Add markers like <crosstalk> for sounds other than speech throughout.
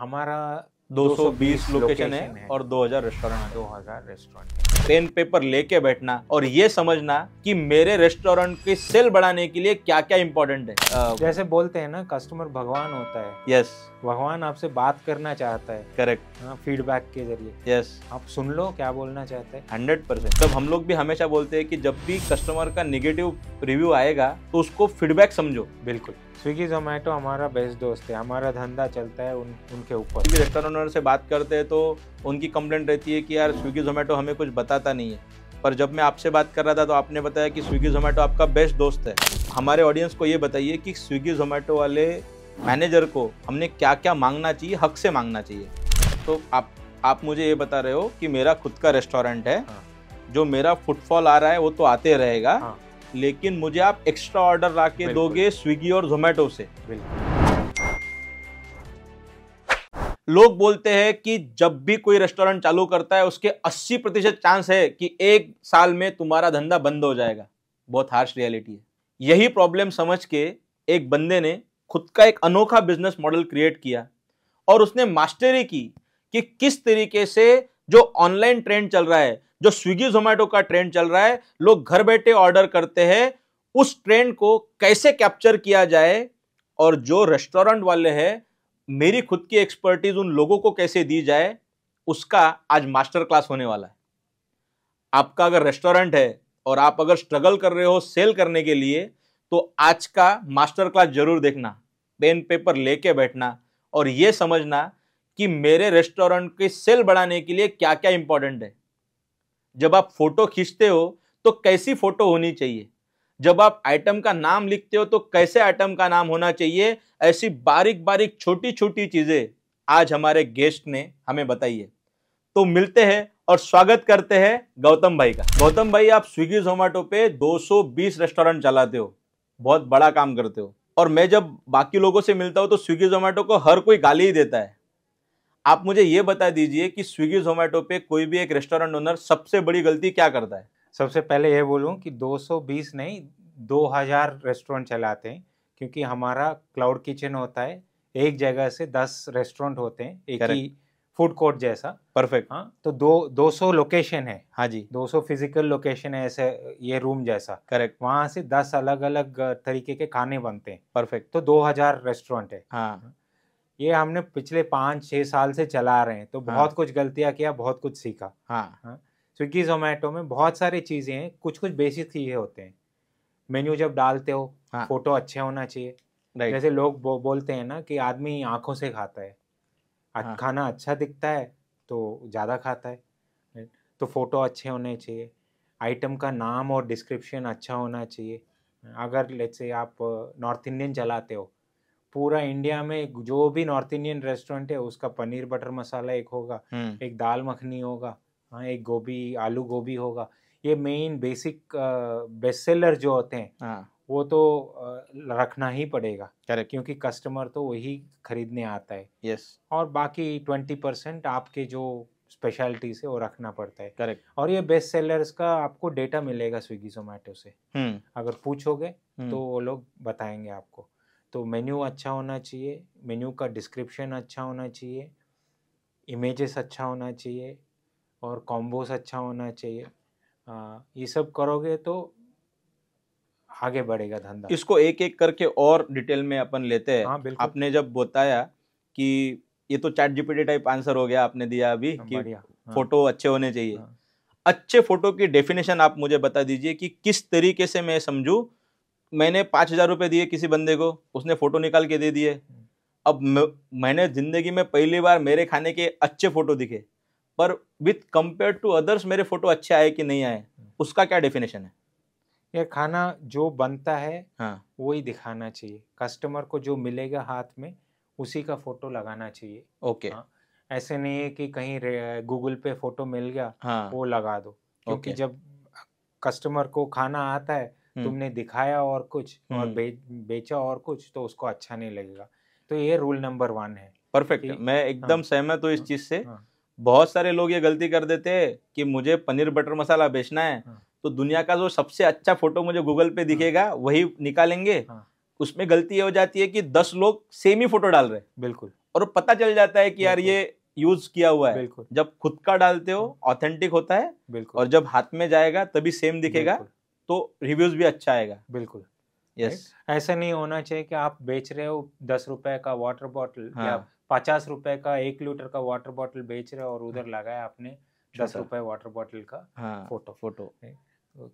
हमारा 220 लोकेशन है, और 2000 रेस्टोरेंट है 2000 रेस्टोरेंट पेन पेपर लेके बैठना और ये समझना कि मेरे रेस्टोरेंट की सेल बढ़ाने के लिए क्या क्या इम्पोर्टेंट है जैसे बोलते हैं ना कस्टमर भगवान होता है यस yes. भगवान आपसे बात करना चाहता है करेक्ट फीडबैक हाँ, के जरिए यस yes. आप सुन लो क्या बोलना चाहते हैं हंड्रेड परसेंट तब हम लोग भी हमेशा बोलते हैं कि जब भी कस्टमर का निगेटिव रिव्यू आएगा तो उसको फीडबैक समझो बिल्कुल स्विगी जोमेटो हमारा बेस्ट दोस्त है हमारा धंधा चलता है उन उनके ऊपर रेस्टोरेंट ओनर से बात करते हैं तो उनकी कंप्लेंट रहती है कि यार स्विगी जोमेटो हमें कुछ बताता नहीं है पर जब मैं आपसे बात कर रहा था तो आपने बताया कि स्विगी जोमेटो आपका बेस्ट दोस्त है हमारे ऑडियंस को ये बताइए कि स्विगी जोमेटो वाले मैनेजर को हमने क्या क्या मांगना चाहिए हक से मांगना चाहिए तो आप आप मुझे ये बता रहे हो कि मेरा खुद का रेस्टोरेंट है हाँ। जो मेरा फुटफॉल आ रहा है वो तो आते रहेगा हाँ। लेकिन मुझे आप एक्स्ट्रा ऑर्डर ला के दोगे स्विगी और जोमेटो से लोग बोलते हैं कि जब भी कोई रेस्टोरेंट चालू करता है उसके 80 प्रतिशत चांस है कि एक साल में तुम्हारा धंधा बंद हो जाएगा बहुत हार्श रियलिटी है यही प्रॉब्लम समझ के एक बंदे ने खुद का एक अनोखा बिजनेस मॉडल क्रिएट किया और उसने मास्टरी की कि किस तरीके से जो ऑनलाइन ट्रेंड चल रहा है जो स्विगी जोमेटो का ट्रेंड चल रहा है लोग घर बैठे ऑर्डर करते हैं उस ट्रेंड को कैसे कैप्चर किया जाए और जो रेस्टोरेंट वाले हैं मेरी खुद की एक्सपर्टीज उन लोगों को कैसे दी जाए उसका आज मास्टर क्लास होने वाला है आपका अगर रेस्टोरेंट है और आप अगर स्ट्रगल कर रहे हो सेल करने के लिए तो आज का मास्टर क्लास जरूर देखना पेन पेपर लेके बैठना और ये समझना कि मेरे रेस्टोरेंट की सेल बढ़ाने के लिए क्या क्या इंपॉर्टेंट है जब आप फोटो खींचते हो तो कैसी फोटो होनी चाहिए जब आप आइटम का नाम लिखते हो तो कैसे आइटम का नाम होना चाहिए ऐसी बारीक बारीक छोटी छोटी चीज़ें आज हमारे गेस्ट ने हमें बताई है तो मिलते हैं और स्वागत करते हैं गौतम भाई का गौतम भाई आप स्विगी जोमेटो पे 220 रेस्टोरेंट चलाते हो बहुत बड़ा काम करते हो और मैं जब बाकी लोगों से मिलता हूँ तो स्विगी जोमेटो को हर कोई गाली ही देता है आप मुझे ये बता दीजिए कि स्विगी जोमेटो पे कोई भी एक रेस्टोरेंट ओनर सबसे बड़ी गलती क्या करता है सबसे पहले ये बोलूँ कि 220 नहीं 2000 रेस्टोरेंट चलाते हैं क्योंकि हमारा क्लाउड किचन होता है एक जगह से दस रेस्टोरेंट होते हैं एक Correct. ही फूड कोर्ट जैसा परफेक्ट हाँ तो दो दो सौ लोकेशन है हाँ जी दो सौ फिजिकल लोकेशन है ऐसे ये रूम जैसा करेक्ट वहाँ से दस अलग अलग तरीके के खाने बनते हैं परफेक्ट तो दो हजार रेस्टोरेंट है हाँ ये हमने पिछले पाँच छः साल से चला रहे हैं तो हाँ। बहुत हाँ। कुछ गलतियाँ किया बहुत कुछ सीखा हाँ, हाँ स्विगी जोमेटो में बहुत सारी चीज़ें हैं कुछ कुछ बेसिक चीज़ें होते हैं मेन्यू जब डालते हो हाँ। फोटो अच्छे होना चाहिए जैसे लोग बो, बोलते हैं ना कि आदमी आंखों से खाता है हाँ। खाना अच्छा दिखता है तो ज़्यादा खाता है तो फोटो अच्छे होने चाहिए आइटम का नाम और डिस्क्रिप्शन अच्छा होना चाहिए अगर लेट से आप नॉर्थ इंडियन चलाते हो पूरा इंडिया में जो भी नॉर्थ इंडियन रेस्टोरेंट है उसका पनीर बटर मसाला एक होगा हम्म। एक दाल मखनी होगा हाँ एक गोभी आलू गोभी होगा ये मेन बेसिक बेस्ट सेलर जो होते हैं हाँ। वो तो रखना ही पड़ेगा करेक्ट क्योंकि कस्टमर तो वही खरीदने आता है यस yes. और बाकी ट्वेंटी परसेंट आपके जो स्पेशलिटी से वो रखना पड़ता है करेक्ट और ये बेस्ट सेलर्स का आपको डेटा मिलेगा स्विगी जोमेटो से हुँ. हम्म। अगर पूछोगे हुँ. हम्म। तो वो लोग बताएंगे आपको तो मेन्यू अच्छा होना चाहिए मेन्यू का डिस्क्रिप्शन अच्छा होना चाहिए इमेजेस अच्छा होना चाहिए और कॉम्बोस अच्छा होना चाहिए आ, ये सब करोगे तो आगे बढ़ेगा धंधा इसको एक एक करके और डिटेल में अपन लेते हैं हाँ, आपने जब बताया कि ये तो चैट जीपीटी टाइप आंसर हो गया आपने दिया अभी हाँ, कि हाँ, फोटो अच्छे होने चाहिए हाँ, अच्छे फोटो की डेफिनेशन आप मुझे बता दीजिए कि किस तरीके से मैं समझूं मैंने पाँच हज़ार रुपये दिए किसी बंदे को उसने फ़ोटो निकाल के दे दिए अब मैंने ज़िंदगी में पहली बार मेरे खाने के अच्छे फ़ोटो दिखे पर विथ कंपेयर टू अदर्स मेरे फ़ोटो अच्छे आए कि नहीं आए उसका क्या डेफिनेशन है यार खाना जो बनता है हाँ वही दिखाना चाहिए कस्टमर को जो मिलेगा हाथ में उसी का फ़ोटो लगाना चाहिए ओके हाँ, ऐसे नहीं है कि कहीं गूगल पे फ़ोटो मिल गया हाँ, वो लगा दो क्योंकि जब कस्टमर को खाना आता है हम्म। तुमने दिखाया और कुछ और हम्म। बे, बेचा और कुछ तो उसको अच्छा नहीं लगेगा तो ये रूल नंबर वन है परफेक्ट मैं एकदम हाँ, सहमत हूँ इस हाँ। चीज से हाँ, बहुत सारे लोग ये गलती कर देते हैं कि मुझे पनीर बटर मसाला बेचना है हाँ, तो दुनिया का जो सबसे अच्छा फोटो मुझे गूगल पे हाँ। दिखेगा वही निकालेंगे हाँ। उसमें गलती ये हो जाती है कि दस लोग सेम ही फोटो डाल रहे हैं बिल्कुल और पता चल जाता है कि यार ये यूज किया हुआ है बिल्कुल जब खुद का डालते हो ऑथेंटिक होता है बिल्कुल और जब हाथ में जाएगा तभी सेम दिखेगा तो रिव्यूज भी अच्छा आएगा बिल्कुल यस ऐसा नहीं होना चाहिए कि आप बेच रहे हो दस रुपए का वाटर बॉटल हाँ. या पचास रुपए का एक लीटर का वाटर बॉटल बेच रहे हो और उधर हाँ। लगाया आपने अच्छा दस रुपए वाटर बॉटल का हाँ, फोटो फोटो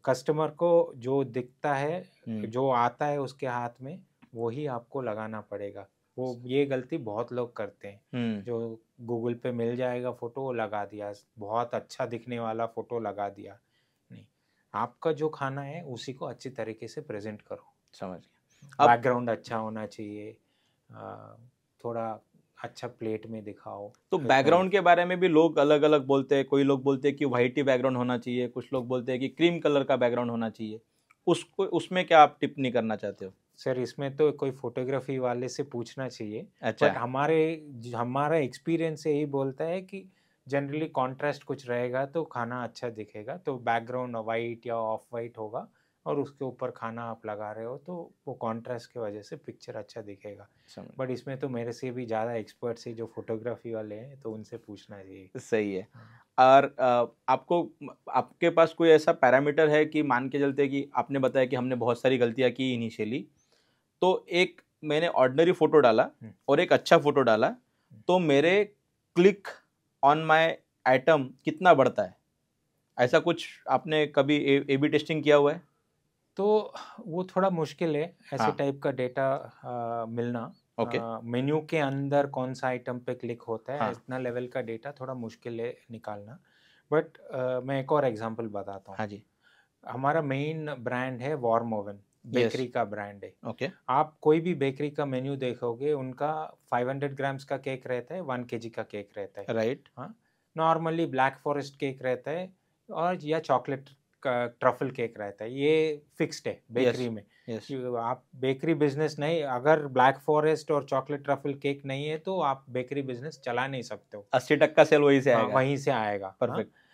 कस्टमर को जो दिखता है हम्म। जो आता है उसके हाथ में वही आपको लगाना पड़ेगा वो ये गलती बहुत लोग करते हैं हम्म। जो गूगल पे मिल जाएगा फोटो लगा दिया बहुत अच्छा दिखने वाला फोटो लगा दिया आपका जो खाना है उसी को अच्छी तरीके से प्रेजेंट करो समझ गया बैकग्राउंड अच्छा होना चाहिए थोड़ा अच्छा प्लेट में दिखाओ तो बैकग्राउंड तो के बारे में भी लोग अलग अलग बोलते हैं कोई लोग बोलते हैं कि व्हाइट ही बैकग्राउंड होना चाहिए कुछ लोग बोलते हैं कि क्रीम कलर का बैकग्राउंड होना चाहिए उसको उसमें क्या आप टिप्पणी करना चाहते हो सर इसमें तो कोई फोटोग्राफी वाले से पूछना चाहिए अच्छा हमारे हमारा एक्सपीरियंस यही बोलता है कि जनरली कॉन्ट्रास्ट कुछ रहेगा तो खाना अच्छा दिखेगा तो बैकग्राउंड वाइट या ऑफ वाइट होगा और उसके ऊपर खाना आप लगा रहे हो तो वो कॉन्ट्रास्ट की वजह से पिक्चर अच्छा दिखेगा बट इसमें तो मेरे से भी ज़्यादा एक्सपर्ट्स है जो फोटोग्राफी वाले हैं तो उनसे पूछना चाहिए सही है हाँ। और आपको आपके पास कोई ऐसा पैरामीटर है कि मान के चलते कि आपने बताया कि हमने बहुत सारी गलतियाँ की इनिशियली तो एक मैंने ऑर्डनरी फ़ोटो डाला हम्म। और एक अच्छा फ़ोटो डाला हम्म। तो मेरे क्लिक ऑन माई आइटम कितना बढ़ता है ऐसा कुछ आपने कभी ए बी टेस्टिंग किया हुआ है तो वो थोड़ा मुश्किल है ऐसे हाँ. टाइप का डेटा मिलना ओके okay. मेन्यू के अंदर कौन सा आइटम पे क्लिक होता है हाँ. इतना लेवल का डेटा थोड़ा मुश्किल है निकालना बट मैं एक और एग्जांपल बताता हूँ हाँ जी हमारा मेन ब्रांड है वार्म ओवन बेकरी yes. का ब्रांड है ओके okay. आप कोई भी बेकरी का मेन्यू देखोगे उनका 500 ग्राम्स का केक रहता है वन के का केक रहता है राइट right. हाँ नॉर्मली ब्लैक फॉरेस्ट केक रहता है और या चॉकलेट ट्रफल केक रहता है ये फिक्स्ड है बेकरी yes. में yes. आप बेकरी बिजनेस नहीं अगर ब्लैक फॉरेस्ट और चॉकलेट ट्रफल केक नहीं है तो आप बेकरी बिजनेस चला नहीं सकते हो अस्सी टक्का सेल वहीं से हाँ, आएगा वहीं से आएगा परफेक्ट हाँ।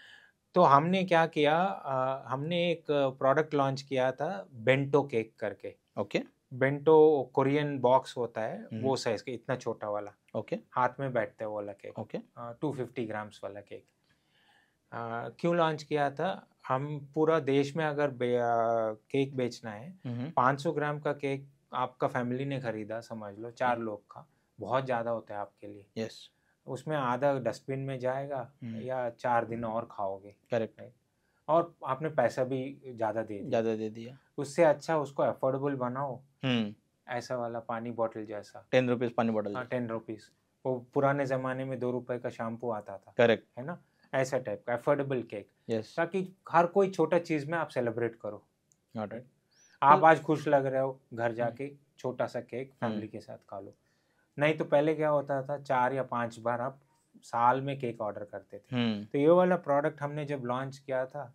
तो हमने क्या किया आ, हमने एक प्रोडक्ट लॉन्च किया था बेंटो केक करके okay okay. Bento Korean box होता है हम्म। वो साइज का इतना छोटा वाला ओके okay. हाथ में बैठता है वो वाला cake okay two fifty grams वाला केक क्यों लॉन्च किया था हम पूरा देश में अगर बे, आ, केक बेचना है हम्म। पाँच सौ ग्राम का केक आपका फैमिली ने खरीदा समझ लो चार हम्म। लोग का बहुत ज़्यादा होता है आपके लिए यस yes. उसमें आधा डस्टबिन में जाएगा हम्म। या चार दिन और खाओगे करेक्ट है और आपने पैसा भी ज्यादा दे ज्यादा दे दिया उससे अच्छा उसको अफोर्डेबल बनाओ हम्म। ऐसा वाला पानी बॉटल जैसा टेन रुपीज पानी बॉटल हाँ, टेन रुपीज वो पुराने जमाने में दो रुपए का शैम्पू आता था करेक्ट है ना ऐसा टाइप का अफोर्डेबल केक yes. ताकि हर कोई छोटा चीज में आप सेलिब्रेट करो नॉट right. आप तो आज खुश लग रहे हो घर जाके छोटा सा केक फैमिली हम्म। के साथ खा लो नहीं तो पहले क्या होता था चार या पांच बार आप साल में केक ऑर्डर करते थे हम्म। तो ये वाला प्रोडक्ट हमने जब लॉन्च किया था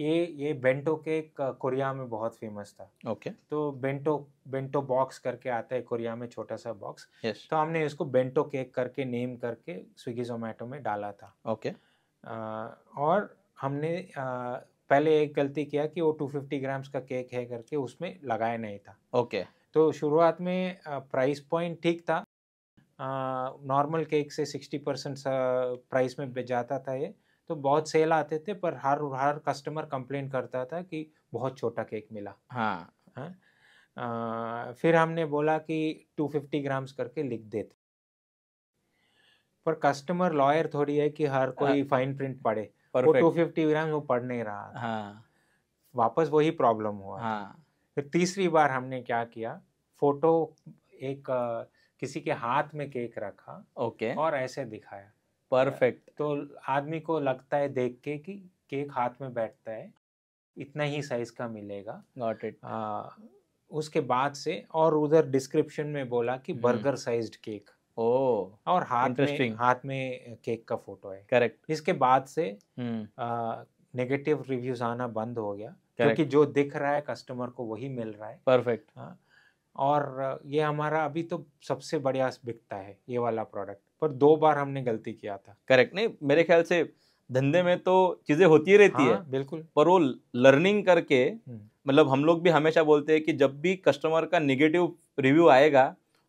ये ये बेंटो केक कोरिया में बहुत फेमस था ओके okay. तो बेंटो बेंटो बॉक्स करके आता है कोरिया में छोटा सा बॉक्स yes. तो हमने इसको बेंटो केक करके नेम करके स्विगी जोमेटो में डाला था ओके okay. और हमने आ, पहले एक गलती किया कि वो 250 ग्राम्स का केक है करके उसमें लगाया नहीं था ओके okay. तो शुरुआत में प्राइस पॉइंट ठीक था नॉर्मल केक से सिक्सटी परसेंट प्राइस में जाता था ये तो बहुत सेल आते थे पर हर हर कस्टमर कंप्लेन करता था कि बहुत छोटा केक मिला हाँ, आ, हाँ? फिर हमने बोला कि टू फिफ्टी ग्राम्स करके लिख देते पर कस्टमर लॉयर थोड़ी है कि हर कोई हाँ, फाइन प्रिंट पढ़े वो 250 ग्राम वो पढ़ नहीं रहा हाँ, वापस वही प्रॉब्लम हुआ हाँ, फिर तीसरी बार हमने क्या किया फोटो एक किसी के हाथ में केक रखा ओके okay. और ऐसे दिखाया परफेक्ट तो आदमी को लगता है देख के कि केक हाथ में बैठता है इतना ही साइज का मिलेगा नॉट इट उसके बाद से और उधर डिस्क्रिप्शन में बोला कि हम्म। बर्गर साइज्ड केक ओ और हाथ में हाथ में केक का फोटो है करेक्ट इसके बाद से नेगेटिव हम्म। रिव्यूज आना बंद हो गया क्योंकि जो दिख रहा है कस्टमर को वही मिल रहा है परफेक्ट हाँ और ये हमारा अभी तो सबसे बढ़िया बिकता है ये वाला प्रोडक्ट पर दो बार हमने गलती किया था करेक्ट नहीं मेरे ख्याल से धंधे में तो चीजें होती ही रहती हाँ, है बिल्कुल पर वो लर्निंग करके हम्म। मतलब हम लोग भी हमेशा बोलते हैं कि जब भी कस्टमर का निगेटिव रिव्यू आएगा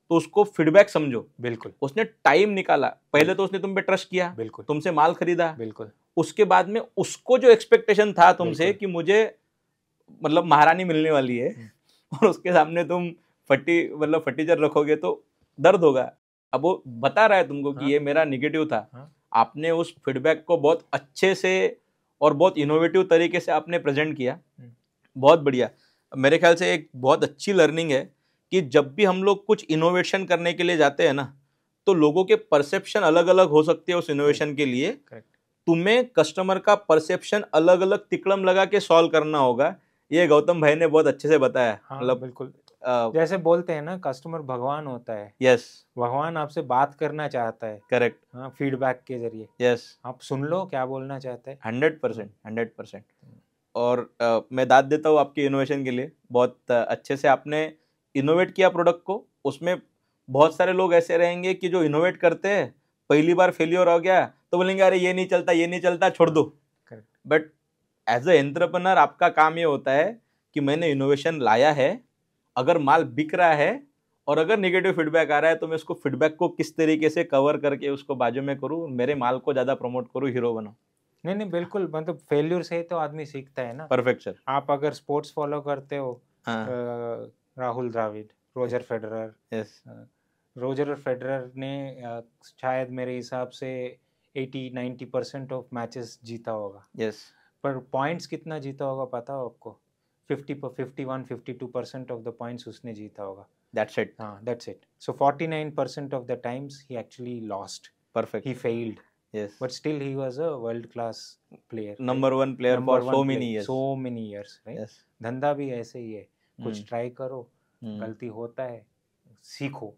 तो उसको फीडबैक समझो बिल्कुल उसने टाइम निकाला पहले तो उसने तुम पे ट्रस्ट किया बिल्कुल तुमसे माल खरीदा बिल्कुल उसके बाद में उसको जो एक्सपेक्टेशन था तुमसे कि मुझे मतलब महारानी मिलने वाली है हम्म। और उसके सामने तुम फटी मतलब फटीचर रखोगे तो दर्द होगा अब वो बता रहा है तुमको कि हाँ? ये मेरा निगेटिव था हाँ? आपने उस फीडबैक को बहुत अच्छे से और बहुत इनोवेटिव तरीके से आपने प्रेजेंट किया हम्म। बहुत बढ़िया मेरे ख्याल से एक बहुत अच्छी लर्निंग है कि जब भी हम लोग कुछ इनोवेशन करने के लिए जाते हैं ना तो लोगों के परसेप्शन अलग अलग हो सकते हैं उस इनोवेशन के लिए तुम्हें कस्टमर का परसेप्शन अलग अलग तिकड़म लगा के सॉल्व करना होगा ये गौतम भाई ने बहुत अच्छे से बताया हाँ, मतलब बिल्कुल आ, जैसे बोलते हैं ना कस्टमर भगवान होता है यस भगवान आपसे बात करना चाहता है करेक्ट हाँ फीडबैक के जरिए यस आप सुन लो क्या बोलना चाहते हैं हंड्रेड परसेंट हाँ। हंड्रेड परसेंट और आ, मैं दाद देता हूँ आपके इनोवेशन के लिए बहुत अच्छे से आपने इनोवेट किया प्रोडक्ट को उसमें बहुत सारे लोग ऐसे रहेंगे कि जो इनोवेट करते हैं पहली बार फेलियर हो गया तो बोलेंगे अरे ये नहीं चलता ये नहीं चलता छोड़ दो correct but as a entrepreneur आपका काम ये होता है कि मैंने इनोवेशन लाया है अगर माल बिक रहा है और अगर निगेटिव फीडबैक आ रहा है तो मैं उसको फीडबैक को किस तरीके से कवर करके उसको बाजू में करूँ मेरे माल को ज़्यादा प्रमोट करूँ हीरो बनाऊँ नहीं नहीं बिल्कुल मतलब फेल्यूर से ही तो आदमी सीखता है ना परफेक्ट सर आप अगर स्पोर्ट्स फॉलो करते हो हाँ. Rahul Dravid Roger Federer yes Roger Federer ने शायद मेरे हिसाब से 80 90 परसेंट ऑफ मैचेस जीता होगा यस पर पॉइंट्स कितना जीता होगा पता हो आपको फिफ्टी पर fifty one fifty two percent of the points उसने जीता होगा दैट्स इट हाँ that's it so forty nine percent of the times he actually lost perfect he failed yes but still he was a world class player number right? one player number for one so player, many years so many years right yes. धंधा भी ऐसे ही है कुछ try हम्म। करो हम्म। गलती होता है सीखो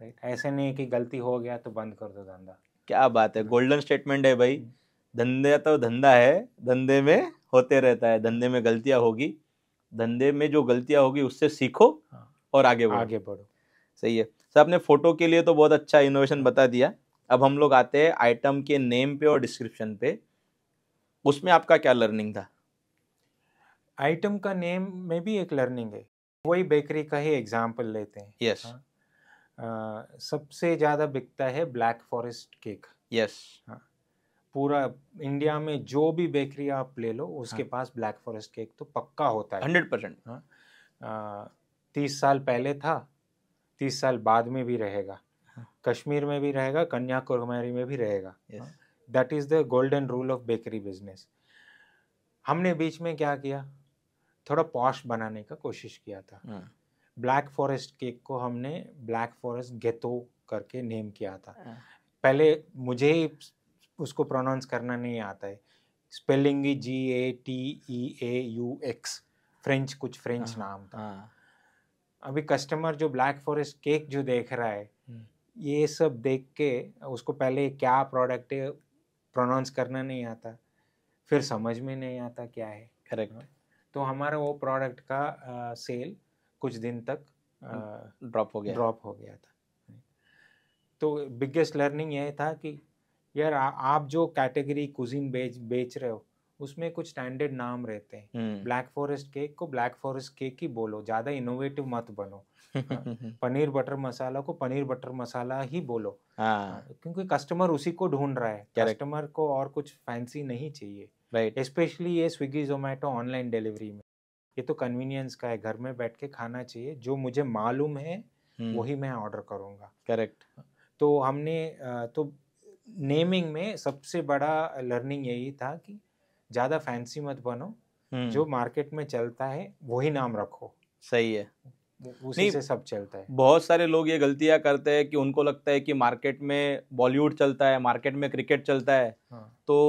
राइट ऐसे नहीं कि गलती हो गया तो बंद कर दो धंधा क्या बात है गोल्डन हाँ। स्टेटमेंट है भाई हम्म। धंधे तो धंधा है धंधे में होते रहता है धंधे में गलतियां होगी धंधे में जो गलतियां होगी उससे सीखो हाँ। और आगे बढ़ो आगे बढ़ो सही है सर आपने फोटो के लिए तो बहुत अच्छा इनोवेशन बता दिया अब हम लोग आते हैं आइटम के नेम पे और डिस्क्रिप्शन पे उसमें आपका क्या लर्निंग था आइटम का नेम में भी एक लर्निंग है वही बेकरी का ही एग्जाम्पल लेते हैं यस yes. हाँ, सबसे ज़्यादा बिकता है black forest cake yes yes. हाँ पूरा इंडिया में जो भी बेकरी आप ले लो हाँ। उसके हाँ। पास ब्लैक फॉरेस्ट केक तो पक्का होता है हंड्रेड परसेंट हाँ तीस साल पहले था तीस साल बाद में भी रहेगा हाँ। कश्मीर में भी रहेगा कन्याकुमारी में भी रहेगा that is the golden rule of bakery business हमने बीच में क्या किया थोड़ा पॉश बनाने का कोशिश किया था ब्लैक फॉरेस्ट केक को हमने ब्लैक फॉरेस्ट गेतो करके नेम किया था हाँ। पहले मुझे उसको प्रोनाउंस करना नहीं आता है spelling G A T E A U X French कुछ फ्रेंच हाँ, नाम था हाँ। अभी कस्टमर जो ब्लैक फॉरेस्ट केक जो देख रहा है हम्म। ये सब देख के उसको पहले क्या प्रोडक्ट है प्रोनाउंस करना नहीं आता फिर समझ में नहीं आता क्या है करेक्ट हाँ। तो हमारा वो प्रोडक्ट का आ, सेल कुछ दिन तक ड्रॉप हो गया ड्रॉप हो गया था तो बिगेस्ट लर्निंग यह था कि यार आ, आप जो कैटेगरी कुजीन बेच बेच रहे हो उसमें कुछ स्टैंडर्ड नाम रहते हैं ब्लैक फॉरेस्ट केक को ब्लैक फॉरेस्ट केक ही बोलो ज़्यादा इनोवेटिव मत बनो <laughs> हाँ, पनीर बटर मसाला को पनीर बटर मसाला ही बोलो हाँ। हाँ, क्योंकि कस्टमर उसी को ढूंढ रहा है कस्टमर को और कुछ फैंसी नहीं चाहिए राइट स्पेशली ये स्विगी जोमेटो ऑनलाइन डिलीवरी में ये तो कन्वीनियंस का है घर में बैठ के खाना चाहिए जो मुझे मालूम है हम्म। वही मैं ऑर्डर करूंगा करेक्ट तो हमने तो नेमिंग में सबसे बड़ा लर्निंग यही था कि ज़्यादा फैंसी मत बनो हम्म। जो मार्केट में चलता है वही नाम रखो सही है उसी से सब चलता है बहुत सारे लोग ये गलतियां करते हैं कि उनको लगता है कि मार्केट में बॉलीवुड चलता है मार्केट में क्रिकेट चलता है हाँ। तो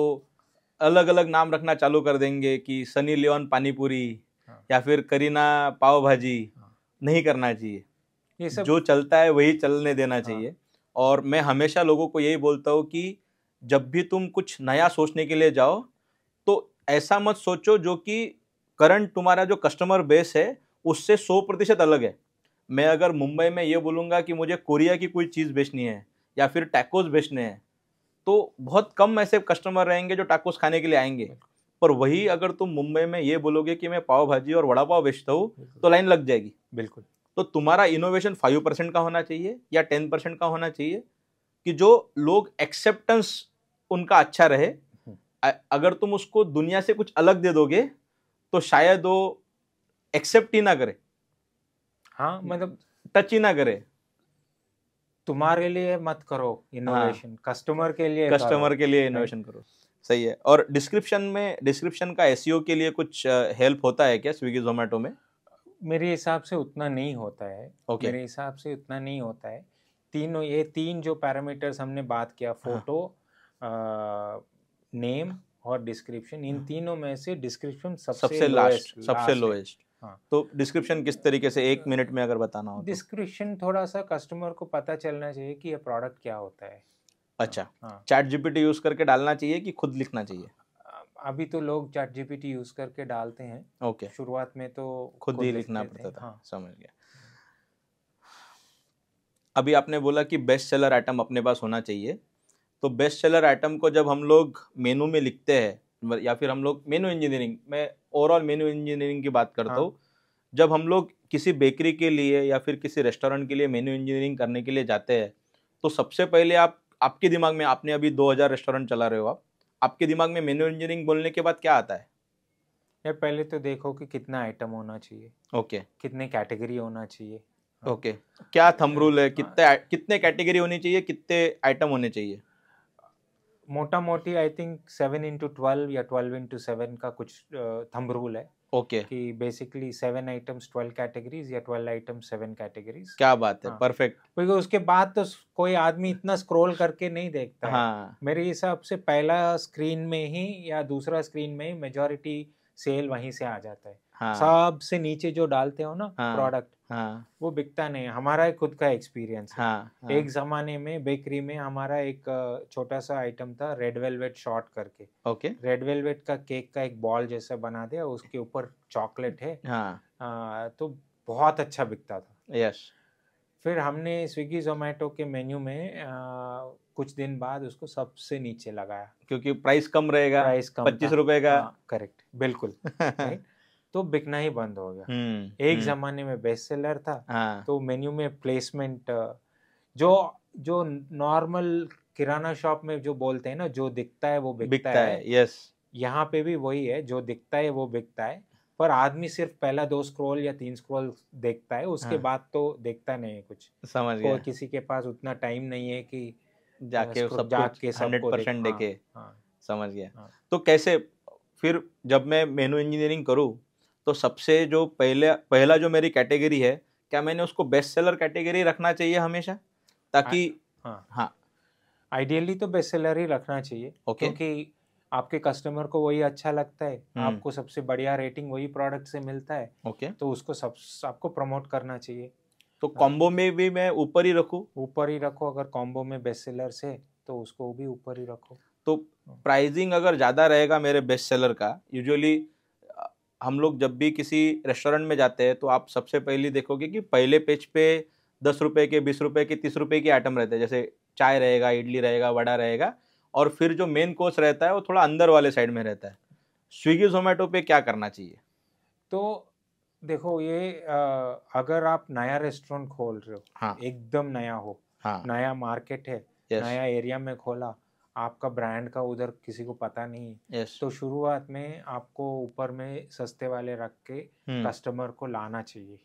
अलग अलग नाम रखना चालू कर देंगे कि सनी लियोन पानीपुरी हाँ। या फिर करीना पाव भाजी हाँ। नहीं करना चाहिए ये सब जो चलता है वही चलने देना हाँ। चाहिए और मैं हमेशा लोगों को यही बोलता हूँ कि जब भी तुम कुछ नया सोचने के लिए जाओ तो ऐसा मत सोचो जो कि करंट तुम्हारा जो कस्टमर बेस है उससे सौ प्रतिशत अलग है मैं अगर मुंबई में ये बोलूँगा कि मुझे कोरिया की कोई चीज़ बेचनी है या फिर टैकोस बेचने हैं तो बहुत कम ऐसे कस्टमर रहेंगे जो टैकोस खाने के लिए आएंगे पर वही अगर तुम मुंबई में ये बोलोगे कि मैं पाव भाजी और वड़ा पाव बेचता हूँ तो लाइन लग जाएगी बिल्कुल तो तुम्हारा इनोवेशन फाइव परसेंट का होना चाहिए या टेन परसेंट का होना चाहिए कि जो लोग एक्सेप्टेंस उनका अच्छा रहे हम्म। अगर तुम उसको दुनिया से कुछ अलग दे दोगे तो शायद वो एक्सेप्ट ही ना करे हाँ मतलब टच ही ना करे तुम्हारे लिए मत करो इनोवेशन हाँ, कस्टमर के लिए कस्टमर के लिए इनोवेशन हाँ। करो सही है और डिस्क्रिप्शन में डिस्क्रिप्शन का एसईओ e के लिए कुछ हेल्प होता है क्या स्विगी जोमेटो में मेरे हिसाब से उतना नहीं होता है okay. मेरे हिसाब से उतना नहीं होता है तीनों ये तीन जो पैरामीटर्स हमने बात किया फोटो हाँ. नेम और डिस्क्रिप्शन इन हाँ। तीनों में से डिस्क्रिप्शन सबसे, सबसे लास्ट सबसे लोएस्ट हाँ तो डिस्क्रिप्शन किस तरीके से एक मिनट तो में अगर बताना हो डिस्क्रिप्शन तो. थोड़ा सा कस्टमर को पता चलना चाहिए कि ये प्रोडक्ट क्या होता है अच्छा हाँ। चैट जीपीटी यूज करके डालना चाहिए कि खुद लिखना चाहिए अभी तो लोग चैट जीपीटी यूज करके डालते हैं ओके okay. शुरुआत में तो खुद ही लिखना पड़ता था हाँ. समझ गया अभी आपने बोला कि बेस्ट सेलर आइटम अपने पास होना चाहिए तो बेस्ट सेलर आइटम को जब हम लोग मेनू में लिखते हैं या फिर हम लोग मेनू इंजीनियरिंग मैं ओवरऑल मेनू इंजीनियरिंग की बात करता हाँ। हूँ हाँ. जब हम लोग किसी बेकरी के लिए या फिर किसी रेस्टोरेंट के लिए मेनू इंजीनियरिंग करने के लिए जाते हैं तो सबसे पहले आप आपके दिमाग में आपने अभी 2000 रेस्टोरेंट चला रहे हो आप आपके दिमाग में मेन्यू इंजीनियरिंग बोलने के बाद क्या आता है यार पहले तो देखो कि कितना आइटम होना चाहिए ओके okay. कितने कैटेगरी होना चाहिए हाँ। Okay okay. क्या थम रूल है हाँ। कितने कितने कैटेगरी होनी चाहिए कितने आइटम होने चाहिए मोटा मोटी I think seven into twelve या ट्वेल्व इंटू सेवन का कुछ थम रूल है ओके okay. कि basically seven items twelve categories या ट्वेल्व आइटम्स सेवन कैटेगरीज क्या बात है परफेक्ट हाँ. क्योंकि उसके बाद तो कोई आदमी इतना स्क्रॉल करके नहीं देखता हाँ. मेरे हिसाब से पहला स्क्रीन में ही या दूसरा स्क्रीन में ही मेजोरिटी सेल वहीं से आ जाता है हाँ। सबसे नीचे जो डालते हो ना हाँ। प्रोडक्ट हाँ। वो बिकता नहीं हमारा एक खुद का एक्सपीरियंस हाँ, हाँ। एक जमाने में बेकरी में हमारा एक छोटा सा आइटम था रेड वेलवेट शॉर्ट करके ओके रेड वेलवेट का केक का एक बॉल जैसा बना दिया उसके ऊपर चॉकलेट है हाँ। आ, तो बहुत अच्छा बिकता था यस फिर हमने स्विगी जोमेटो के मेन्यू में आ, कुछ दिन बाद उसको सबसे नीचे लगाया क्योंकि प्राइस कम रहेगा प्राइस कम पच्चीस रुपए का हाँ, करेक्ट बिल्कुल तो बिकना ही बंद हो गया हुँ, हम्म, एक हुँ. हम्म। जमाने में बेस्ट सेलर था हाँ. तो मेन्यू में प्लेसमेंट जो जो नॉर्मल किराना शॉप में जो बोलते हैं ना जो दिखता है वो बिकता, बिकता है, है यस यहाँ पे भी वही है जो दिखता है वो बिकता है पर आदमी सिर्फ पहला दो स्क्रॉल या तीन स्क्रॉल देखता है उसके हाँ। बाद तो देखता नहीं है कुछ समझ गया किसी के पास उतना टाइम नहीं है कि जाके सब जाके हंड्रेड परसेंट देखे हाँ, हाँ। समझ गया हाँ। तो कैसे फिर जब मैं मेनू इंजीनियरिंग करूँ तो सबसे जो पहले पहला जो मेरी कैटेगरी है क्या मैंने उसको बेस्ट सेलर कैटेगरी रखना चाहिए हमेशा ताकि हाँ हाँ आइडियली तो बेस्ट सेलर ही रखना चाहिए okay. क्योंकि आपके कस्टमर को वही अच्छा लगता है हम्म। आपको सबसे बढ़िया रेटिंग वही प्रोडक्ट से मिलता है ओके तो उसको सब आपको प्रमोट करना चाहिए तो कॉम्बो हाँ। में भी मैं ऊपर ही रखू ऊपर ही रखो अगर कॉम्बो में बेस्ट सेलर से तो उसको भी ऊपर ही रखो तो प्राइजिंग हाँ। अगर ज़्यादा रहेगा मेरे बेस्ट सेलर का यूजली हम लोग जब भी किसी रेस्टोरेंट में जाते हैं तो आप सबसे पहले देखोगे कि पहले पेज पे दस रुपए के बीस रुपए के तीस रुपए के आइटम रहते हैं जैसे चाय रहेगा इडली रहेगा वड़ा रहेगा और फिर जो मेन कोर्स रहता है वो थोड़ा अंदर वाले साइड में रहता है स्विगी जोमेटो पे क्या करना चाहिए तो देखो ये आ, अगर आप नया रेस्टोरेंट खोल रहे हो हाँ एकदम नया हो हाँ नया मार्केट है नया एरिया में खोला आपका ब्रांड का उधर किसी को पता नहीं yes. तो शुरुआत में आपको ऊपर में सस्ते वाले रख के कस्टमर हम्म। को लाना चाहिए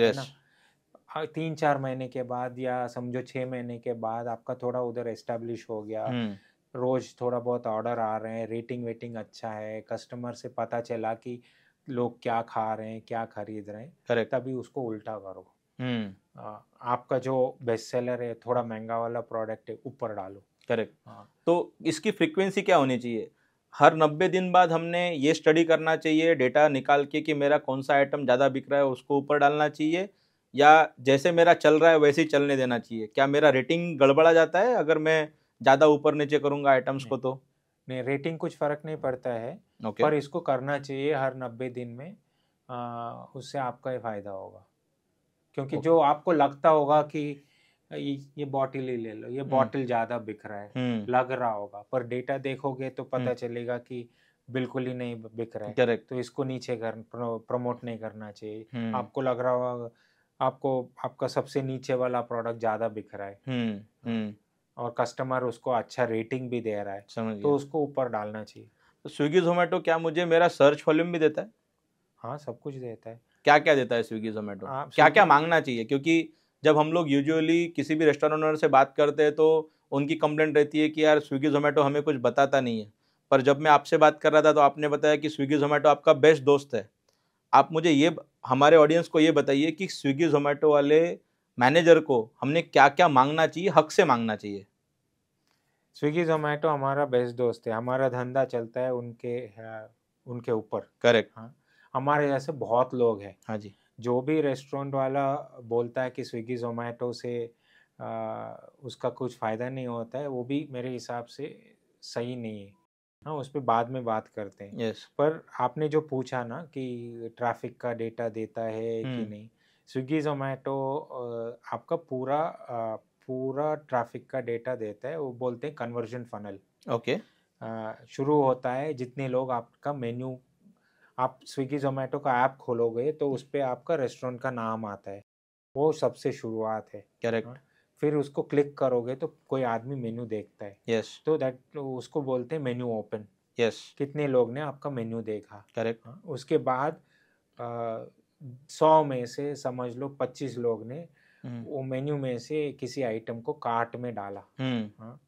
yes. ना तीन चार महीने के बाद या समझो छह महीने के बाद आपका थोड़ा उधर एस्टेब्लिश हो गया हम्म। रोज़ थोड़ा बहुत ऑर्डर आ रहे हैं रेटिंग वेटिंग अच्छा है कस्टमर से पता चला कि लोग क्या खा रहे हैं क्या खरीद रहे हैं करेक्ट तभी उसको उल्टा करो हम्म। आपका जो बेस्ट सेलर है थोड़ा महंगा वाला प्रोडक्ट है ऊपर डालो करेक्ट हाँ तो इसकी फ्रिक्वेंसी क्या होनी चाहिए हर नब्बे दिन बाद हमने ये स्टडी करना चाहिए डेटा निकाल के कि मेरा कौन सा आइटम ज़्यादा बिक रहा है उसको ऊपर डालना चाहिए या जैसे मेरा चल रहा है वैसे ही चलने देना चाहिए क्या मेरा रेटिंग गड़बड़ा जाता है अगर मैं ज्यादा ऊपर नीचे करूंगा आइटम्स को तो नहीं रेटिंग कुछ फर्क नहीं पड़ता है okay. पर इसको करना चाहिए हर नब्बे दिन में आ, उससे आपका ही फायदा होगा क्योंकि okay. जो आपको लगता होगा कि ये, बॉटल ही ले लो ये बॉटल हम्म। ज्यादा बिक रहा है हम्म। लग रहा होगा पर डेटा देखोगे तो पता हम्म। चलेगा कि बिल्कुल ही नहीं बिक रहा है Correct. तो इसको नीचे कर प्रमोट नहीं करना चाहिए आपको लग रहा होगा आपको आपका सबसे नीचे वाला प्रोडक्ट ज्यादा बिक रहा है और कस्टमर उसको अच्छा रेटिंग भी दे रहा है समझ तो उसको ऊपर डालना चाहिए तो स्विगी जोमेटो क्या मुझे मेरा सर्च वॉल्यूम भी देता है हाँ सब कुछ देता है क्या क्या देता है स्विगी जोमेटो क्या क्या मांगना चाहिए क्योंकि जब हम लोग यूजुअली किसी भी रेस्टोरेंट ओनर से बात करते हैं तो उनकी कंप्लेंट रहती है कि यार स्विगी जोमेटो हमें कुछ बताता नहीं है पर जब मैं आपसे बात कर रहा था तो आपने बताया कि स्विगी जोमेटो आपका बेस्ट दोस्त है आप मुझे ये हमारे ऑडियंस को ये बताइए कि स्विगी जोमेटो वाले मैनेजर को हमने क्या क्या मांगना चाहिए हक से मांगना चाहिए स्विगी जोमेटो हमारा बेस्ट दोस्त है हमारा धंधा चलता है उनके उनके ऊपर करेक्ट हाँ हमारे जैसे बहुत लोग हैं हाँ जी जो भी रेस्टोरेंट वाला बोलता है कि स्विगी जोमेटो से आ, उसका कुछ फ़ायदा नहीं होता है वो भी मेरे हिसाब से सही नहीं है हाँ उस पर बाद में बात करते हैं yes. पर आपने जो पूछा ना कि ट्रैफिक का डेटा देता है कि हम्म। नहीं स्विगी ज़ोमेटो आपका पूरा पूरा ट्रैफिक का डेटा देता है वो बोलते हैं कन्वर्जन फनल ओके शुरू होता है जितने लोग आपका मेन्यू आप स्विगी जोमेटो का ऐप खोलोगे तो उस पर आपका रेस्टोरेंट का नाम आता है वो सबसे शुरुआत है करेक्ट हाँ, फिर उसको क्लिक करोगे तो कोई आदमी मेन्यू देखता है यस तो दैट तो उसको बोलते हैं मेन्यू ओपन यस कितने लोग ने आपका मेन्यू देखा करेक्ट हाँ, उसके बाद सौ में से समझ लो पच्चीस लोग ने हम्म। वो मेन्यू में से किसी आइटम को कार्ट में डाला हम्म। हाँ।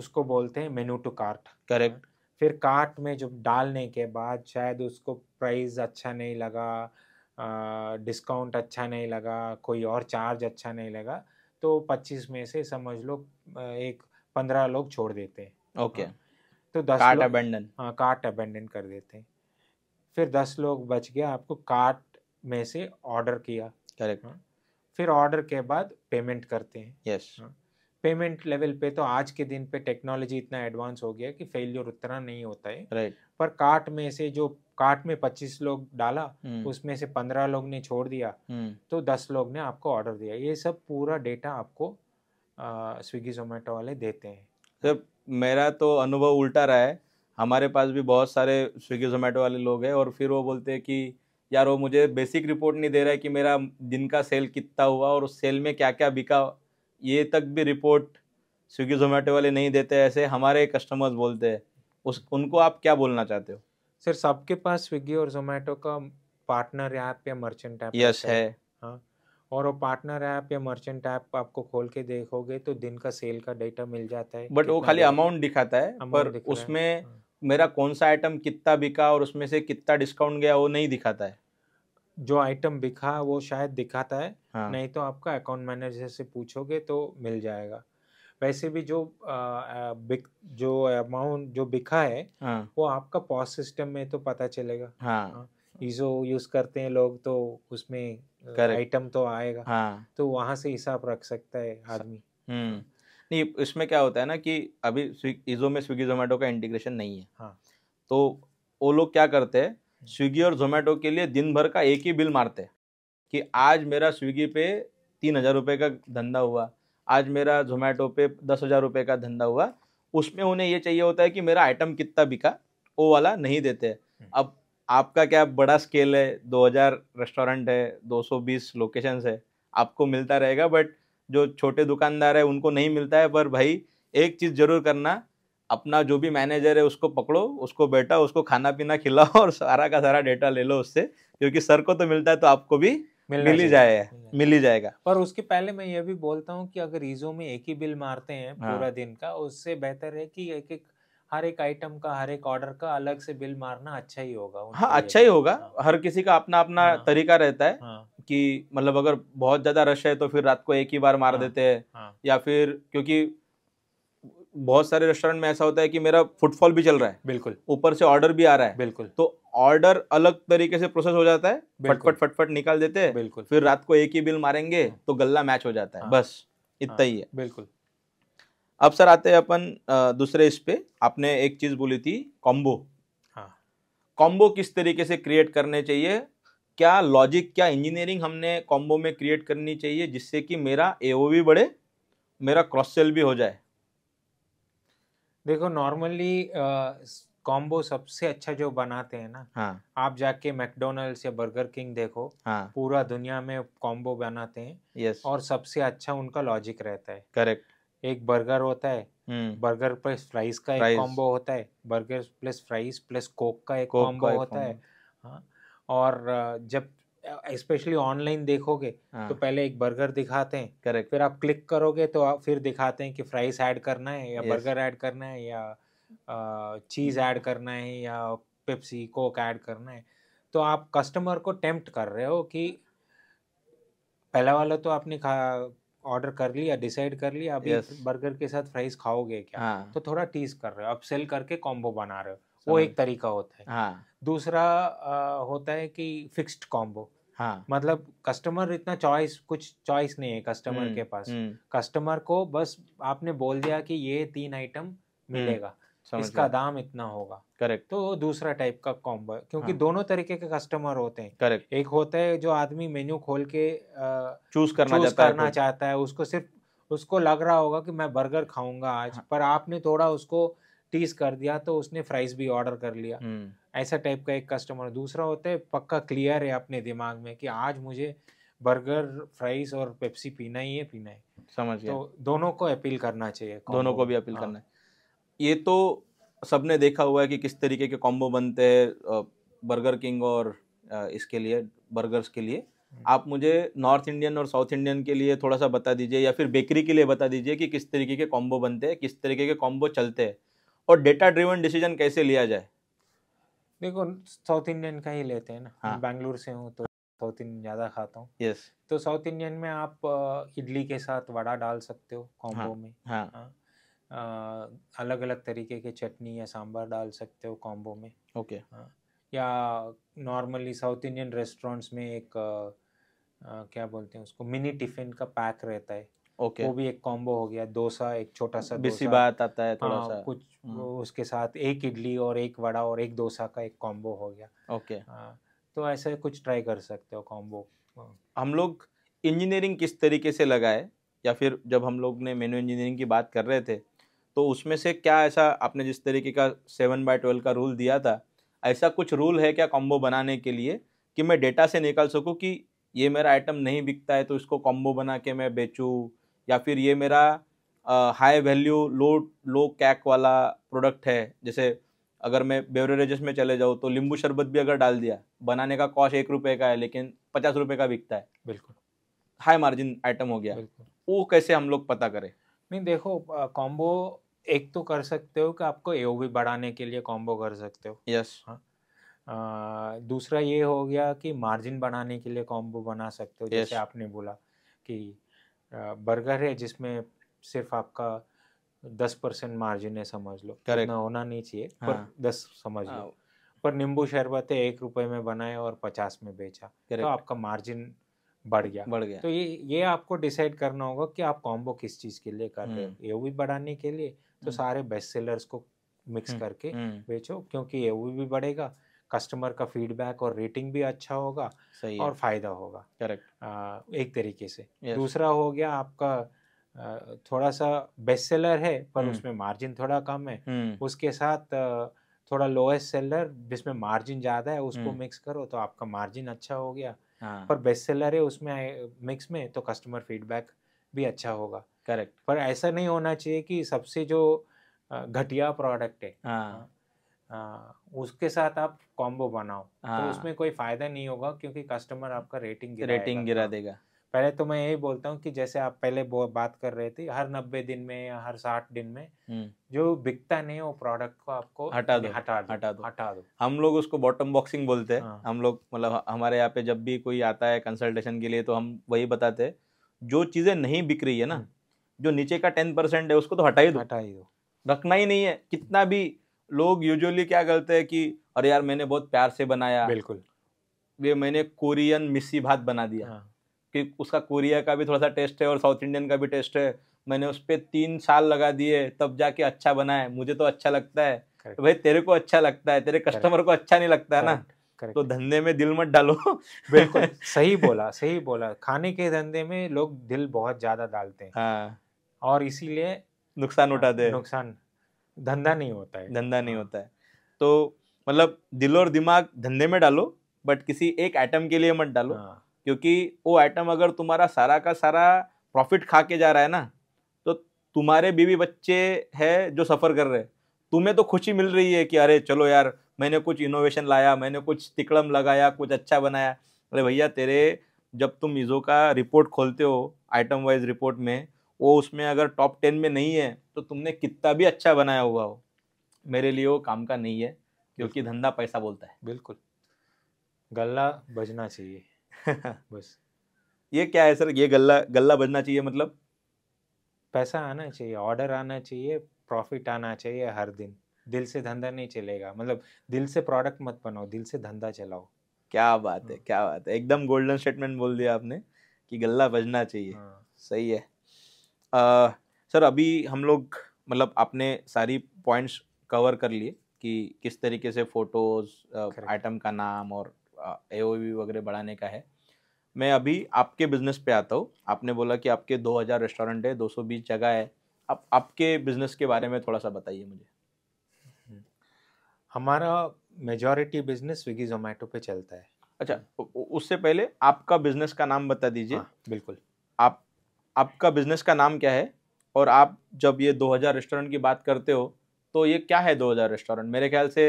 उसको बोलते हैं मेन्यू टू कार्ट करेक्ट हाँ। फिर कार्ट में जब डालने के बाद शायद उसको प्राइस अच्छा नहीं लगा डिस्काउंट अच्छा नहीं लगा कोई और चार्ज अच्छा नहीं लगा तो पच्चीस में से समझ लो एक पंद्रह लोग छोड़ देते हैं ओके okay. हाँ। तो दस कार्ट अबेंडन हाँ कार्ट अबेंडन कर देते हैं फिर दस लोग बच गया आपको कार्ट में से ऑर्डर किया करेक्ट हाँ फिर ऑर्डर के बाद पेमेंट करते हैं यस yes. हाँ पेमेंट लेवल पे तो आज के दिन पे टेक्नोलॉजी इतना एडवांस हो गया कि फेल्योर उतना नहीं होता है राइट right. पर कार्ट में से जो कार्ट में पच्चीस लोग डाला हम्म। उसमें से पंद्रह लोग ने छोड़ दिया हम्म। तो दस लोग ने आपको ऑर्डर दिया ये सब पूरा डेटा आपको स्विगी जोमेटो वाले देते हैं सर मेरा तो अनुभव उल्टा रहा है हमारे पास भी बहुत सारे स्विगी जोमेटो वाले लोग हैं और फिर वो बोलते हैं कि यार वो मुझे बेसिक रिपोर्ट नहीं दे रहा है कि मेरा दिन का सेल कितना हुआ और उस सेल में क्या क्या बिका ये तक भी रिपोर्ट स्विगी जोमेटो वाले नहीं देते ऐसे हमारे कस्टमर्स बोलते हैं उस उनको आप क्या बोलना चाहते हो सर सबके पास स्विगी और जोमेटो का पार्टनर ऐप या मर्चेंट ऐप यस है हाँ, और वो पार्टनर ऐप या मर्चेंट ऐप आपको खोल के देखोगे तो दिन का सेल का डेटा मिल जाता है बट वो खाली अमाउंट दिखाता है पर उसमें हाँ। मेरा कौन सा आइटम कितना बिका और उसमें से कितना डिस्काउंट गया वो नहीं दिखाता है जो आइटम बिका वो शायद दिखाता है हाँ। नहीं तो आपका अकाउंट मैनेजर से पूछोगे तो मिल जाएगा वैसे भी जो आ, बिक जो अमाउंट जो बिका है हाँ। वो आपका पॉस सिस्टम में तो पता चलेगा ईजो हाँ हाँ। यूज करते हैं लोग तो उसमें आइटम तो आएगा हाँ। तो वहां से हिसाब रख सकता है आदमी हम्म। नहीं इसमें क्या होता है ना कि अभी ईजो में स्विगी जोमेटो का इंटीग्रेशन नहीं है हाँ. तो वो लोग क्या करते हैं स्विगी और जोमेटो के लिए दिन भर का एक ही बिल मारते हैं कि आज मेरा स्विगी पे तीन हज़ार रुपये का धंधा हुआ आज मेरा जोमेटो पे दस हज़ार रुपये का धंधा हुआ उसमें उन्हें ये चाहिए होता है कि मेरा आइटम कितना बिका वो वाला नहीं देते हम्म। अब आपका क्या बड़ा स्केल है 2000 रेस्टोरेंट है 220 लोकेशंस है आपको मिलता रहेगा बट जो छोटे दुकानदार है उनको नहीं मिलता है पर भाई एक चीज़ ज़रूर करना अपना जो भी मैनेजर है उसको पकड़ो उसको बैठा उसको खाना पीना खिलाओ और सारा का सारा डेटा ले लो उससे क्योंकि सर को तो मिलता है तो आपको भी मिल ही जाए मिल ही जाएगा पर उसके पहले मैं ये भी बोलता हूँ कि अगर रिजो में एक ही बिल मारते हैं हाँ। पूरा हाँ। दिन का उससे बेहतर है कि एक एक हर एक आइटम का हर एक ऑर्डर का अलग से बिल मारना अच्छा ही होगा हाँ अच्छा ही होगा हाँ। हर किसी का अपना अपना हाँ। तरीका रहता है कि मतलब अगर बहुत ज्यादा रश है तो फिर रात को एक ही बार मार हाँ, देते हैं हाँ. या फिर क्योंकि बहुत सारे रेस्टोरेंट में ऐसा होता है कि मेरा फुटफॉल भी चल रहा है बिल्कुल ऊपर से ऑर्डर भी आ रहा है बिल्कुल तो ऑर्डर अलग तरीके से प्रोसेस हो जाता है फटफट फटफट निकाल देते हैं बिल्कुल फिर रात को एक ही बिल मारेंगे हाँ। तो गल्ला मैच हो जाता है हाँ। बस हाँ। इतना ही है बिल्कुल अब सर आते हैं अपन दूसरे इस पे आपने एक चीज बोली थी कॉम्बो कॉम्बो किस तरीके से क्रिएट करने चाहिए क्या लॉजिक क्या इंजीनियरिंग हमने कॉम्बो में क्रिएट करनी चाहिए जिससे कि मेरा ए भी बढ़े मेरा क्रॉस सेल भी हो जाए देखो नॉर्मली कॉम्बो सबसे अच्छा जो बनाते हैं ना हाँ. आप जाके मैकडोनल्ड्स या बर्गर किंग देखो हाँ. पूरा दुनिया में कॉम्बो बनाते हैं yes. और सबसे अच्छा उनका लॉजिक रहता है करेक्ट एक बर्गर होता है बर्गर प्लस फ्राइज का एक कॉम्बो होता है burger plus fries plus Coke का एक कॉम्बो होता है हाँ और जब स्पेशली ऑनलाइन देखोगे हाँ. तो पहले एक बर्गर दिखाते हैं करेक्ट फिर आप क्लिक करोगे तो आप फिर दिखाते हैं कि फ्राइज ऐड करना है या yes. बर्गर ऐड करना है या चीज़ ऐड hmm। करना है या पेप्सी कोक ऐड करना है तो आप कस्टमर को टेम्प्ट कर रहे हो कि पहला वाला तो आपने खा ऑर्डर कर लिया डिसाइड कर लिया अभी yes. बर्गर के साथ फ्राइज खाओगे क्या हाँ. तो थोड़ा टीज कर रहे हो अब सेल करके कॉम्बो बना रहे हो वो एक तरीका होता है हाँ दूसरा आ, होता है कि फिक्स्ड कॉम्बो हाँ मतलब कस्टमर इतना चॉइस कुछ चॉइस नहीं है कस्टमर हम्म, के पास कस्टमर हम्म। को बस आपने बोल दिया कि ये तीन आइटम हम्म, मिलेगा इसका दाम इतना होगा करेक्ट तो दूसरा टाइप का कॉम्बो क्योंकि हाँ. दोनों तरीके के कस्टमर होते हैं करेक्ट एक होता है जो आदमी मेन्यू खोल के चूज करना, चूज करना चाहता है उसको सिर्फ उसको लग रहा होगा कि मैं बर्गर खाऊंगा आज हाँ। पर आपने थोड़ा उसको टीज कर दिया तो उसने फ्राइज भी ऑर्डर कर लिया हम्म। ऐसा टाइप का एक कस्टमर दूसरा होता है पक्का क्लियर है अपने दिमाग में कि आज मुझे बर्गर फ्राइज और पेप्सी पीना ही है पीना है समझ तो दोनों को अपील करना चाहिए दोनों को भी अपील हाँ। करना है ये तो सबने देखा हुआ है कि किस तरीके के कॉम्बो बनते हैं बर्गर किंग और इसके लिए बर्गर्स के लिए हम्म। आप मुझे नॉर्थ इंडियन और साउथ इंडियन के लिए थोड़ा सा बता दीजिए या फिर बेकरी के लिए बता दीजिए कि किस तरीके के कॉम्बो बनते हैं किस तरीके के कॉम्बो चलते हैं और डेटा ड्रिवन डिसीजन कैसे लिया जाए देखो साउथ इंडियन का ही लेते हैं ना हाँ. बैंगलोर से हूँ तो साउथ इंडियन ज़्यादा खाता हूँ yes. तो साउथ इंडियन में आप इडली के साथ वड़ा डाल सकते हो कॉम्बो हाँ. में हाँ. हाँ. अलग अलग तरीके के चटनी या सांबर डाल सकते हो कॉम्बो में ओके okay. हाँ. या नॉर्मली साउथ इंडियन रेस्टोरेंट्स में एक आ, क्या बोलते हैं उसको मिनी टिफिन का पैक रहता है ओके वो भी एक कॉम्बो हो गया डोसा एक छोटा सा बेसी बात आता है हाँ, थोड़ा सा कुछ हम्म। उसके साथ एक इडली और एक वड़ा और एक डोसा का एक कॉम्बो हो गया ओके हाँ, तो ऐसे कुछ ट्राई कर सकते हो कॉम्बो हाँ। हम लोग इंजीनियरिंग किस तरीके से लगाए या फिर जब हम लोग ने मेनू इंजीनियरिंग की बात कर रहे थे तो उसमें से क्या ऐसा आपने जिस तरीके का सेवन बाय ट्वेल्व का रूल दिया था ऐसा कुछ रूल है क्या कॉम्बो बनाने के लिए कि मैं डेटा से निकाल सकूँ कि ये मेरा आइटम नहीं बिकता है तो इसको कॉम्बो बना के मैं बेचूँ या फिर ये मेरा हाई वैल्यू लो लो कैक वाला प्रोडक्ट है जैसे अगर मैं बेवरेजेस में चले जाऊँ तो लींबू शरबत भी अगर डाल दिया बनाने का कॉस्ट एक रुपये का है लेकिन पचास रुपये का बिकता है बिल्कुल हाई मार्जिन आइटम हो गया वो कैसे हम लोग पता करें नहीं देखो कॉम्बो एक तो कर सकते हो कि आपको ए बढ़ाने के लिए कॉम्बो कर सकते हो यस yes. हाँ दूसरा ये हो गया कि मार्जिन बढ़ाने के लिए कॉम्बो बना सकते हो yes. जैसे आपने बोला कि बर्गर है जिसमें सिर्फ आपका दस परसेंट मार्जिन है समझ लो करेक्ट होना नहीं चाहिए हाँ. पर दस समझ हाँ। लो पर नींबू शरबत है एक रुपए में बनाए और पचास में बेचा Correct. तो आपका मार्जिन बढ़ गया बढ़ गया तो ये ये आपको डिसाइड करना होगा कि आप कॉम्बो किस चीज के लिए कर रहे हो ये हम्म। भी बढ़ाने के लिए तो हम्म। सारे बेस्ट सेलर्स को मिक्स हम्म। करके बेचो क्योंकि ये भी बढ़ेगा कस्टमर का फीडबैक और रेटिंग भी अच्छा होगा सही और फ़ायदा होगा करेक्ट एक तरीके से yes. दूसरा हो गया आपका थोड़ा सा बेस्ट सेलर है पर हुँ. हम्म। उसमें मार्जिन थोड़ा कम है हुँ. हम्म। उसके साथ थोड़ा लोएस्ट सेलर जिसमें मार्जिन ज़्यादा है उसको मिक्स हम्म। करो तो आपका मार्जिन अच्छा हो गया हाँ. पर बेस्ट सेलर है उसमें मिक्स में तो कस्टमर फीडबैक भी अच्छा होगा करेक्ट पर ऐसा नहीं होना चाहिए कि सबसे जो घटिया प्रोडक्ट है हाँ. हाँ, उसके साथ आप कॉम्बो बनाओ तो हाँ। तो उसमें कोई फायदा नहीं होगा क्योंकि कस्टमर आपका रेटिंग गिरा रेटिंग हाँ। गिरा देगा पहले तो मैं यही बोलता हूँ कि जैसे आप पहले बात कर रहे थे हर नब्बे दिन में या हर साठ दिन में हम्म। जो बिकता नहीं वो प्रोडक्ट को आपको हटा दो हटा दो हटा दो हटा दो हम लोग उसको बॉटम बॉक्सिंग बोलते हैं हाँ। हम लोग मतलब हमारे यहाँ पे जब भी कोई आता है कंसल्टेशन के लिए तो हम वही बताते हैं जो चीज़ें नहीं बिक रही है ना हम्म। जो नीचे का टेन परसेंट है उसको तो हटा ही दो हटा ही दो रखना ही नहीं है कितना भी लोग यूजुअली क्या करते हैं कि अरे यार मैंने बहुत प्यार से बनाया बिल्कुल ये मैंने कोरियन मिस्सी भात बना दिया हाँ। कि उसका कोरिया का भी थोड़ा सा टेस्ट है और साउथ इंडियन का भी टेस्ट है मैंने उस पर तीन साल लगा दिए तब जाके अच्छा बना है मुझे तो अच्छा लगता है तो भाई तेरे को अच्छा लगता है तेरे कस्टमर को अच्छा नहीं लगता है ना तो धंधे में दिल मत डालो बिल्कुल <laughs> सही बोला सही बोला खाने के धंधे में लोग दिल बहुत ज्यादा डालते हैं हाँ। और इसीलिए नुकसान उठाते हैं नुकसान धंधा नहीं होता है धंधा नहीं हाँ। होता है तो मतलब दिल और दिमाग धंधे में डालो बट किसी एक आइटम के लिए मत डालो हाँ। क्योंकि वो आइटम अगर तुम्हारा सारा का सारा प्रॉफिट खा के जा रहा है ना तो तुम्हारे बीवी बच्चे है जो सफ़र कर रहे हैं तुम्हें तो खुशी मिल रही है कि अरे चलो यार मैंने कुछ इनोवेशन लाया मैंने कुछ तिकड़म लगाया कुछ अच्छा बनाया अरे भैया तेरे जब तुम ईज़ो का रिपोर्ट खोलते हो आइटम वाइज रिपोर्ट में वो उसमें अगर टॉप टेन में नहीं है तो तुमने कितना भी अच्छा बनाया हुआ हो मेरे लिए वो काम का नहीं है क्योंकि धंधा पैसा बोलता है बिल्कुल गला बजना चाहिए <laughs> बस ये क्या है सर ये गला गला बजना चाहिए मतलब पैसा आना चाहिए ऑर्डर आना चाहिए प्रॉफिट आना चाहिए हर दिन दिल से धंधा नहीं चलेगा मतलब दिल से प्रोडक्ट मत बनाओ दिल से धंधा चलाओ क्या बात है हाँ। क्या बात है एकदम गोल्डन स्टेटमेंट बोल दिया आपने कि गला बजना चाहिए हाँ। सही है सर अभी हम लोग मतलब आपने सारी पॉइंट्स कवर कर लिए कि किस तरीके से फोटोज आइटम का नाम और ए वगैरह बढ़ाने का है मैं अभी आपके बिजनेस पे आता हूँ आपने बोला कि आपके 2000 रेस्टोरेंट है 220 जगह है आप आपके बिजनेस के बारे में थोड़ा सा बताइए मुझे हम्म। हमारा मेजॉरिटी बिजनेस स्विगी जोमेटो पे चलता है अच्छा उससे पहले आपका बिजनेस का नाम बता दीजिए हाँ, बिल्कुल आपका बिजनेस का नाम क्या है और आप जब ये 2000 रेस्टोरेंट की बात करते हो तो ये क्या है 2000 रेस्टोरेंट मेरे ख्याल से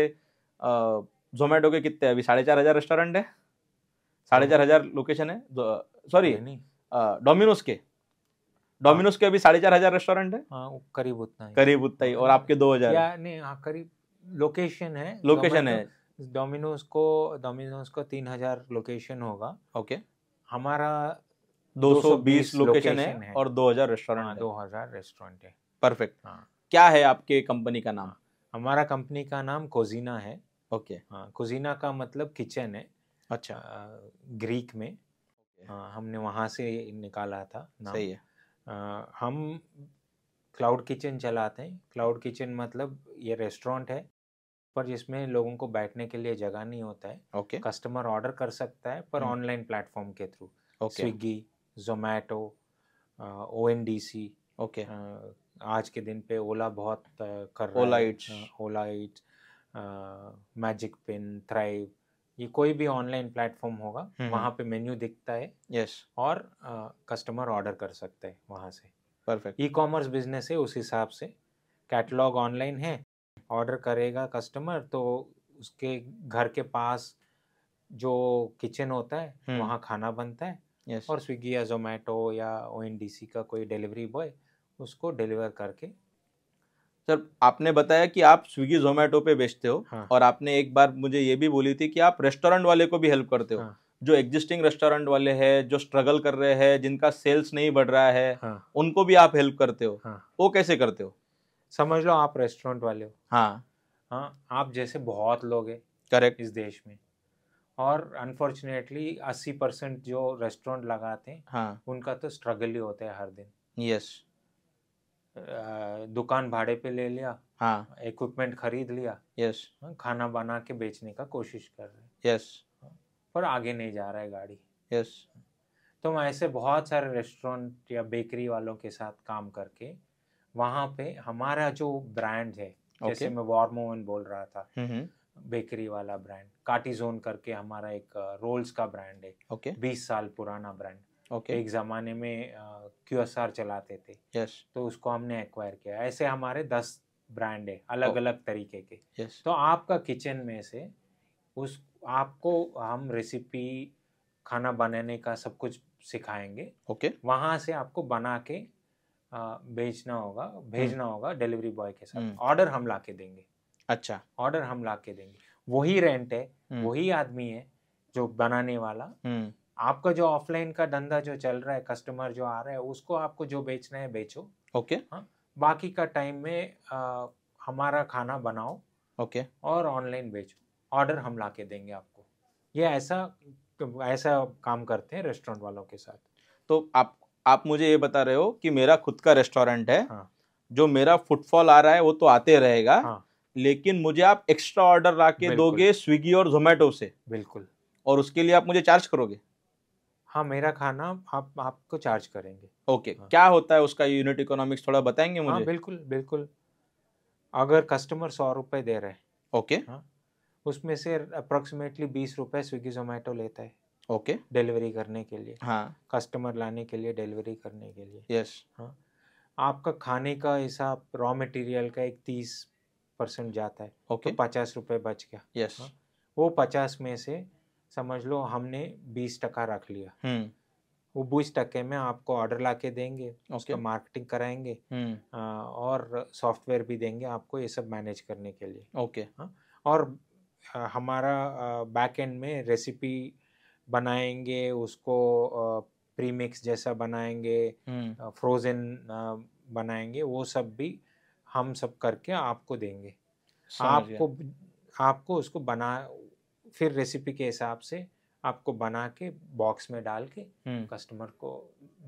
जोमेटो के कितने अभी साढ़े चार हज़ार रेस्टोरेंट है साढ़े चार हज़ार लोकेशन है सॉरी डोमिनोज के डोमिनोज के अभी साढ़े चार हज़ार रेस्टोरेंट है हाँ, करीब उतना ही करीब उतना ही और आपके दो हज़ार नहीं हाँ करीब लोकेशन है लोकेशन है डोमिनोज को डोमिनोज को तीन हज़ार लोकेशन होगा ओके हमारा 220 लोकेशन है, और 2000 रेस्टोरेंट 2000 रेस्टोरेंट है परफेक्ट हाँ। क्या है आपके कंपनी का नाम हाँ, हमारा कंपनी का नाम कोजीना है ओके हाँ कोजीना का मतलब किचन है अच्छा ग्रीक में हाँ हमने वहाँ से निकाला था नाम सही है आ, हम क्लाउड किचन चलाते हैं क्लाउड किचन मतलब ये रेस्टोरेंट है पर जिसमें लोगों को बैठने के लिए जगह नहीं होता है ओके कस्टमर ऑर्डर कर सकता है पर ऑनलाइन प्लेटफॉर्म हम्म। के through Swiggy Zomato O N D C okay आज के दिन पे ओला बहुत uh, कर रहा Ola eat magicpin Thrive ये कोई भी ऑनलाइन प्लेटफॉर्म होगा हम्म, हम्म। वहाँ पे मेन्यू दिखता है यस yes. और कस्टमर uh, ऑर्डर कर सकता है वहाँ से परफेक्ट ई कॉमर्स बिजनेस है उस हिसाब से कैटलॉग ऑनलाइन है ऑर्डर करेगा कस्टमर तो उसके घर के पास जो किचन होता है हम्म। वहाँ खाना बनता है yes. और स्विगी या जोमेटो या ओ का कोई डिलीवरी बॉय उसको डिलीवर करके सर आपने बताया कि आप स्विगी जोमेटो पे बेचते हो हाँ. और आपने एक बार मुझे ये भी बोली थी कि आप रेस्टोरेंट वाले को भी हेल्प करते हो हाँ. जो एग्जिस्टिंग रेस्टोरेंट वाले हैं जो स्ट्रगल कर रहे हैं जिनका सेल्स नहीं बढ़ रहा है हाँ. उनको भी आप हेल्प करते हो हाँ. वो कैसे करते हो समझ लो आप रेस्टोरेंट वाले हो हाँ हाँ आप जैसे बहुत लोग हैं करेक्ट इस देश में और अनफॉर्चुनेटली अस्सी परसेंट जो रेस्टोरेंट लगाते हैं हाँ उनका तो स्ट्रगल ही होता है हर दिन यस दुकान भाड़े पे ले लिया हाँ इक्विपमेंट खरीद लिया यस खाना बना के बेचने का कोशिश कर रहे हैं यस पर आगे नहीं जा रहा है गाड़ी यस तो मैं ऐसे बहुत सारे रेस्टोरेंट या बेकरी वालों के साथ काम करके वहाँ पे हमारा जो ब्रांड है okay. जैसे मैं वार्मोवन बोल रहा था बेकरी हम्म, हम्म। वाला ब्रांड कार्टिजोन करके हमारा एक रोल्स का ब्रांड है ओके okay. साल पुराना ब्रांड ओके okay. एक ज़माने में क्यू एस आर चलाते थे yes. तो उसको हमने एक्वायर किया ऐसे हमारे दस ब्रांड है अलग अलग तरीके के yes. तो आपका किचन में से उस आपको हम रेसिपी खाना बनाने का सब कुछ सिखाएंगे ओके okay. वहाँ से आपको बना के बेचना होगा भेजना हम्म। होगा डिलीवरी बॉय के साथ ऑर्डर हम्म। हम ला के देंगे अच्छा ऑर्डर हम ला के देंगे वही रेंट है हम्म। वही आदमी है जो बनाने वाला हम्म। आपका जो ऑफलाइन का धंधा जो चल रहा है कस्टमर जो आ रहा है उसको आपको जो बेचना है बेचो ओके हाँ बाकी का टाइम में आ, हमारा खाना बनाओ ओके और ऑनलाइन बेचो ऑर्डर हम ला के देंगे आपको ये ऐसा ऐसा काम करते हैं रेस्टोरेंट वालों के साथ तो आप आप मुझे ये बता रहे हो कि मेरा खुद का रेस्टोरेंट है हाँ. जो मेरा फुटफॉल आ रहा है वो तो आते रहेगा हाँ. लेकिन मुझे आप एक्स्ट्रा ऑर्डर ला के दोगे स्विगी और जोमेटो से बिल्कुल और उसके लिए आप मुझे चार्ज करोगे हाँ मेरा खाना आप आपको चार्ज करेंगे ओके हाँ। क्या होता है उसका यूनिट इकोनॉमिक्स थोड़ा बताएंगे हाँ, मुझे हाँ, बिल्कुल बिल्कुल अगर कस्टमर सौ रुपए दे रहे हैं ओके हाँ उसमें से अप्रोक्सीमेटली बीस रुपए स्विगी जोमेटो लेता है ओके डिलीवरी करने के लिए हाँ कस्टमर लाने के लिए डिलीवरी करने के लिए यस हाँ आपका खाने का हिसाब रॉ मटेरियल का एक तीस परसेंट जाता है तो ओके okay. तो पचास रुपये बच गया यस yes. हाँ। वो पचास में से समझ लो हमने बीस टका रख लिया hmm. वो बीस टके में आपको ऑर्डर ला के देंगे okay. उसका मार्केटिंग कराएंगे hmm. हम्म। आ, हाँ, और सॉफ्टवेयर भी देंगे आपको ये सब मैनेज करने के लिए ओके okay. हाँ और आ, हमारा बैक एंड में रेसिपी बनाएंगे उसको प्रीमिक्स जैसा बनाएंगे फ्रोजन हम्म। बनाएंगे वो सब भी हम सब करके आपको देंगे आपको आपको उसको बना फिर रेसिपी के हिसाब से आपको बना के बॉक्स में डाल के कस्टमर हम्म। को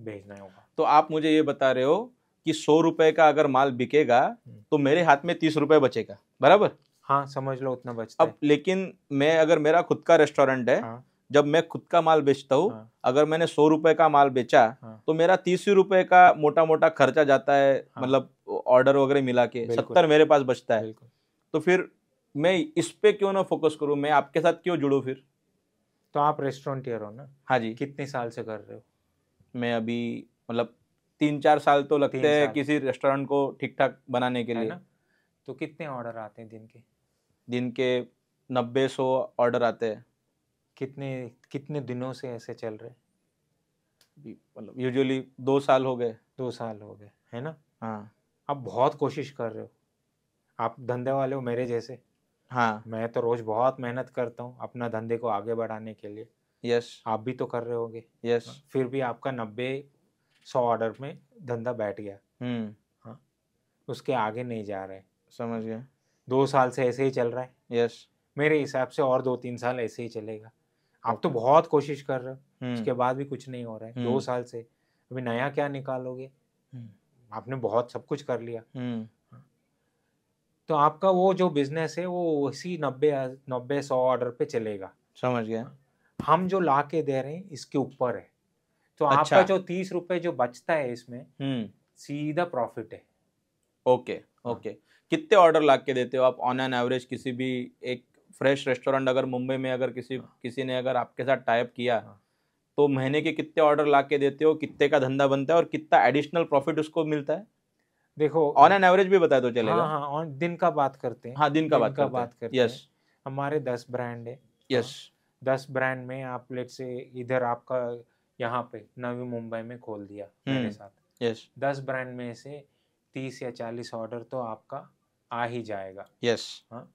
भेजना होगा तो आप मुझे ये बता रहे हो कि सौ रुपए का अगर माल बिकेगा हम्म। तो मेरे हाथ में तीस रुपए बचेगा बराबर हाँ समझ लो उतना बचता अब है। लेकिन मैं अगर मेरा खुद का रेस्टोरेंट है हाँ। जब मैं खुद का माल बेचता हूँ हाँ। अगर मैंने सौ रुपए का माल बेचा हाँ। तो मेरा तीस रुपए का मोटा मोटा खर्चा जाता है हाँ। मतलब ऑर्डर वगैरह मिला के सत्तर मेरे पास बचता है तो फिर मैं इस पे क्यों ना फोकस करूँ मैं आपके साथ क्यों जुड़ूँ फिर तो आप रेस्टोरेंटियर हो ना हाँ जी कितने साल से कर रहे हो मैं अभी मतलब तीन चार साल तो लगते हैं किसी रेस्टोरेंट को ठीक ठाक बनाने के लिए ना तो कितने ऑर्डर आते हैं दिन के दिन के नब्बे सौ ऑर्डर आते हैं कितने कितने दिनों से ऐसे चल रहे मतलब यूजुअली दो साल हो गए दो साल हो गए है ना हाँ आप बहुत कोशिश कर रहे हो आप धंधे वाले हो मेरे जैसे हाँ मैं तो रोज बहुत मेहनत करता हूँ अपना धंधे को आगे बढ़ाने के लिए यस आप भी तो कर रहे होगे यस फिर भी आपका नब्बे सौ ऑर्डर में धंधा बैठ गया हम्म। हाँ उसके आगे नहीं जा रहे समझ गया दो साल से ऐसे ही चल रहा है यस मेरे हिसाब से और दो तीन साल ऐसे ही चलेगा आप तो बहुत कोशिश कर रहे हो हम्म। उसके बाद भी कुछ नहीं हो रहा है दो हम्म। साल से अभी नया क्या निकालोगे आपने बहुत सब कुछ कर लिया हम्म। तो आपका वो जो बिजनेस है वो उसी नब्बे नब्बे सौ ऑर्डर पे चलेगा समझ गया हम जो ला के दे रहे हैं इसके ऊपर है तो अच्छा। आपका जो तीस रुपए जो बचता है इसमें हम्म। सीधा प्रॉफिट है ओके हाँ। ओके कितने ऑर्डर ला के देते हो आप ऑन एन एवरेज किसी भी एक फ्रेश रेस्टोरेंट अगर मुंबई में अगर किसी हाँ। किसी ने अगर आपके साथ टाइप किया हाँ। तो महीने के कितने ऑर्डर ला के देते हो कितने का धंधा बनता है और कितना एडिशनल प्रॉफिट उसको मिलता है देखो ऑन एन एवरेज भी बताए तो चलेगा हाँ, हाँ, दिन का बात करते हैं हाँ दिन का दिन बात का करते बात करते यस हमारे दस ब्रांड है यस दस ब्रांड में आप लेट से इधर आपका यहाँ पे नवी मुंबई में खोल दिया हम्म। मेरे साथ यस दस ब्रांड में से तीस या चालीस ऑर्डर तो आपका आ ही जाएगा यस हाँ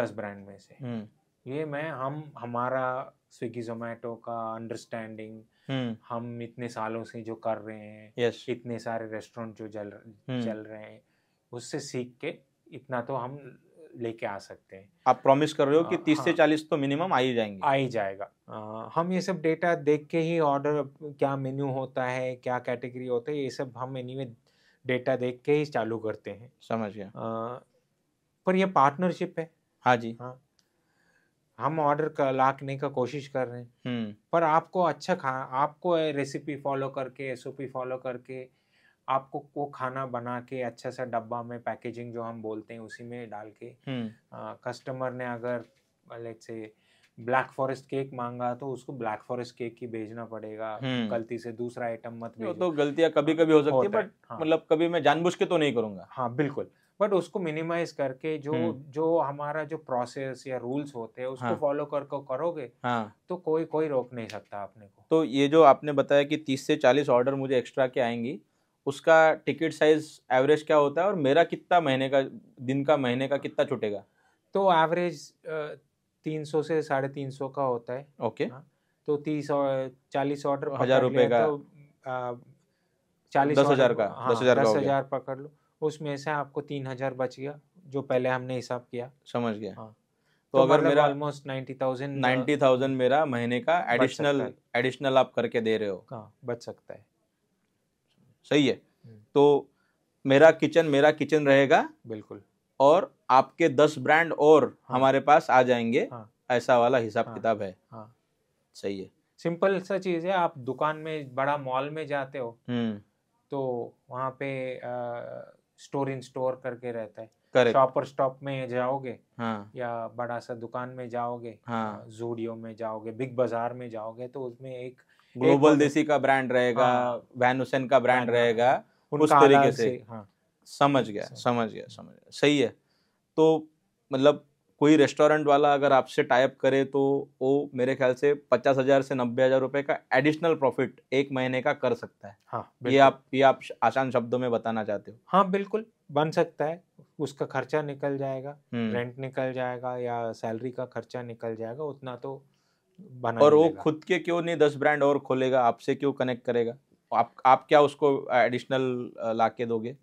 दस ब्रांड में से हम्म। ये मैं हम हमारा स्विगी जोमेटो का अंडरस्टैंडिंग हम्म। हम इतने सालों से जो कर रहे हैं yes. इतने सारे रेस्टोरेंट जो जल हम्म। चल रहे हैं उससे सीख के इतना तो हम लेके आ सकते हैं आप प्रॉमिस कर रहे हो कि हाँ, तीस से हाँ। चालीस तो मिनिमम आ ही जाएंगे आ ही जाएगा आ, हम ये सब डेटा देख के ही ऑर्डर क्या मेन्यू होता है क्या कैटेगरी होता है ये सब हम एनी डेटा देख के ही चालू करते हैं समझ गया आ, पर यह पार्टनरशिप है हाँ जी हाँ हम ऑर्डर लाने का कोशिश कर रहे हैं हम्म। पर आपको अच्छा खा आपको रेसिपी फॉलो करके एस फॉलो करके आपको वो खाना बना के अच्छा सा डब्बा में पैकेजिंग जो हम बोलते हैं उसी में डाल के आ, हम्म। कस्टमर ने अगर लेट से ब्लैक फॉरेस्ट केक मांगा तो उसको ब्लैक फॉरेस्ट केक ही भेजना पड़ेगा हम्म। गलती से दूसरा आइटम मत भेजना तो गलतियां कभी कभी हो सकती है बट हाँ। मतलब कभी मैं जानबूझ के तो नहीं करूंगा हाँ बिल्कुल बट उसको मिनिमाइज करके जो हम्म। जो हमारा जो प्रोसेस या रूल्स होते हैं उसको हाँ। फॉलो हाँ। करके करोगे हाँ। तो कोई कोई रोक नहीं सकता आपने को तो ये जो आपने बताया कि तीस से चालीस ऑर्डर मुझे एक्स्ट्रा के आएंगी उसका टिकट साइज एवरेज क्या होता है और मेरा कितना महीने का दिन का महीने का कितना छुटेगा तो एवरेज तीन सौ से साढ़े तीन सौ का होता है ओके हाँ, तो तीस और चालीस ऑर्डर हजार रुपए का तो, चालीस दस हजार का दस हजार हाँ, दस हजार पकड़ लो उसमें से आपको तीन हजार बच गया जो पहले हमने हिसाब किया समझ गया हाँ तो, तो अगर मतलब मेरा almost ninety thousand ninety thousand मेरा महीने का एडिशनल एडिशनल आप करके दे रहे हो हाँ बच सकता है सही है हम्म। तो मेरा किचन मेरा किचन रहेगा बिल्कुल और आपके दस ब्रांड और हाँ। हमारे पास आ जाएंगे हाँ। ऐसा वाला हिसाब हाँ। किताब है हाँ। सही है सिंपल सा चीज है आप दुकान में बड़ा मॉल में जाते हो हम्म। तो वहाँ पे आ, स्टोर इन स्टोर करके रहता है शॉपर स्टॉप में जाओगे हाँ. या बड़ा सा दुकान में जाओगे हाँ. जूडियो में जाओगे बिग बाजार में जाओगे तो उसमें एक ग्लोबल देसी का ब्रांड रहेगा वैनुसेन हाँ. का ब्रांड रहेगा उस तरीके से, से हाँ. समझ गया समझ गया समझ गया सही है तो मतलब कोई रेस्टोरेंट वाला अगर आपसे टाइप करे तो वो मेरे ख्याल से पचास हज़ार से नब्बे हज़ार रुपए का एडिशनल प्रॉफिट एक महीने का कर सकता है हाँ ये आप ये आप आसान शब्दों में बताना चाहते हो हाँ बिल्कुल बन सकता है उसका खर्चा निकल जाएगा हम्म। रेंट निकल जाएगा या सैलरी का खर्चा निकल जाएगा उतना तो बना और वो खुद के क्यों नहीं दस ब्रांड और खोलेगा आपसे क्यों कनेक्ट करेगा आप आप क्या उसको एडिशनल ला के दोगे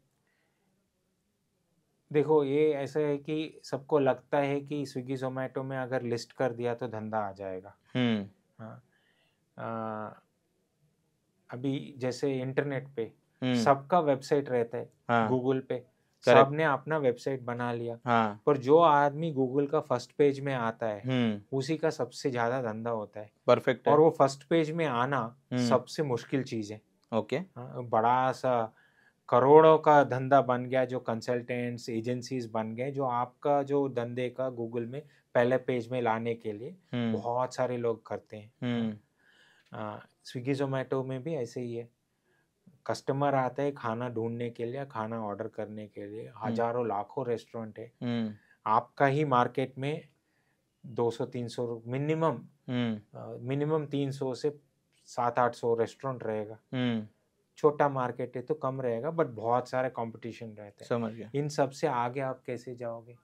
देखो ये ऐसा है कि सबको लगता है कि स्विगी जोमेटो में अगर लिस्ट कर दिया तो धंधा आ जाएगा हाँ अभी जैसे इंटरनेट पे सबका वेबसाइट रहता है हाँ। गूगल पे सब ने अपना वेबसाइट बना लिया हाँ। पर जो आदमी गूगल का फर्स्ट पेज में आता है उसी का सबसे ज्यादा धंधा होता है परफेक्ट और वो फर्स्ट पेज में आना सबसे मुश्किल चीज है ओके हाँ, बड़ा सा करोड़ों का धंधा बन गया जो कंसल्टेंट्स एजेंसीज बन गए जो आपका जो धंधे का गूगल में पहले पेज में लाने के लिए बहुत सारे लोग करते हैं स्विगी जोमेटो में भी ऐसे ही है कस्टमर आता है खाना ढूंढने के लिए खाना ऑर्डर करने के लिए हजारों लाखों रेस्टोरेंट है आपका ही मार्केट में 200-300 मिनिमम मिनिमम 300 से सात आठ सौ रेस्टोरेंट रहेगा छोटा मार्केट है तो कम रहेगा बट बहुत सारे कंपटीशन रहते हैं समझ गया इन सब से आगे आप कैसे जाओगे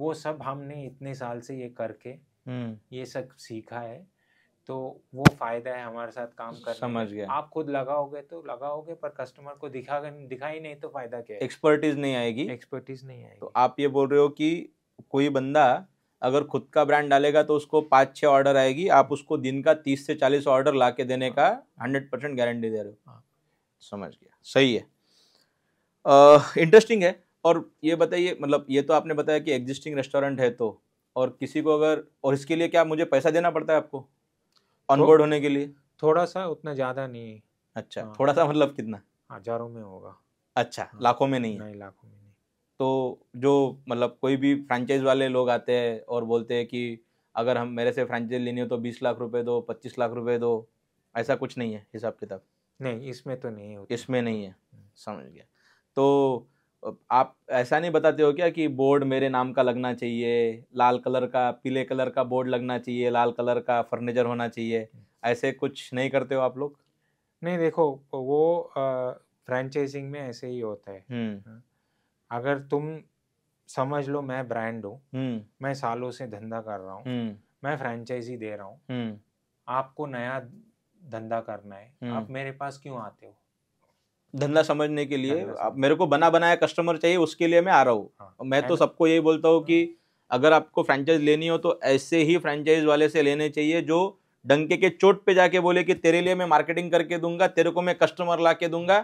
वो सब हमने इतने साल से ये करके हम्म। ये सब सीखा है तो वो फायदा है हमारे साथ काम कर समझ गया आप खुद लगाओगे तो लगाओगे पर कस्टमर को दिखा दिखाई नहीं तो फायदा क्या एक्सपर्टीज नहीं आएगी एक्सपर्टीज नहीं आएगी तो आप ये बोल रहे हो कि कोई बंदा अगर खुद का ब्रांड डालेगा तो उसको पाँच छः ऑर्डर आएगी आप उसको दिन का तीस से चालीस ऑर्डर ला के देने हाँ। का हंड्रेड परसेंट गारंटी दे रहे हो हाँ। समझ गया सही है इंटरेस्टिंग है और ये बताइए मतलब ये तो आपने बताया कि एग्जिस्टिंग रेस्टोरेंट है तो और किसी को अगर और इसके लिए क्या मुझे पैसा देना पड़ता है आपको ऑनबोर्ड होने के लिए थोड़ा सा उतना ज़्यादा नहीं अच्छा आ, हाँ। थोड़ा सा मतलब कितना हजारों में होगा अच्छा आ, हाँ। लाखों में नहीं नहीं लाखों में नहीं तो जो मतलब कोई भी फ्रेंचाइज वाले लोग आते हैं और बोलते हैं कि अगर हम मेरे से फ्रेंचाइज लेनी हो तो बीस लाख रुपए दो पच्चीस लाख रुपये दो ऐसा कुछ नहीं है हिसाब किताब नहीं इसमें तो नहीं होती इसमें नहीं है समझ गया तो आप ऐसा नहीं बताते हो क्या कि बोर्ड मेरे नाम का लगना चाहिए लाल कलर का पीले कलर का बोर्ड लगना चाहिए लाल कलर का फर्नीचर होना चाहिए ऐसे कुछ नहीं करते हो आप लोग नहीं देखो वो फ्रेंचाइजिंग में ऐसे ही होता है हम्म। हाँ। अगर तुम समझ लो मैं ब्रांड हूँ हम्म। मैं सालों से धंधा कर रहा हूँ हम्म। मैं फ्रेंचाइजी दे रहा हूँ आपको नया धंधा करना है हम्म। आप मेरे पास क्यों आते हो धंधा समझने के लिए आप मेरे को बना बनाया कस्टमर चाहिए उसके लिए मैं आ रहा हूँ हाँ, मैं तो सबको यही बोलता हूँ कि हाँ। अगर आपको फ्रेंचाइज लेनी हो तो ऐसे ही फ्रेंचाइज वाले से लेने चाहिए जो डंके के चोट पे जाके बोले कि तेरे लिए मैं मार्केटिंग करके दूंगा तेरे को मैं कस्टमर ला के दूंगा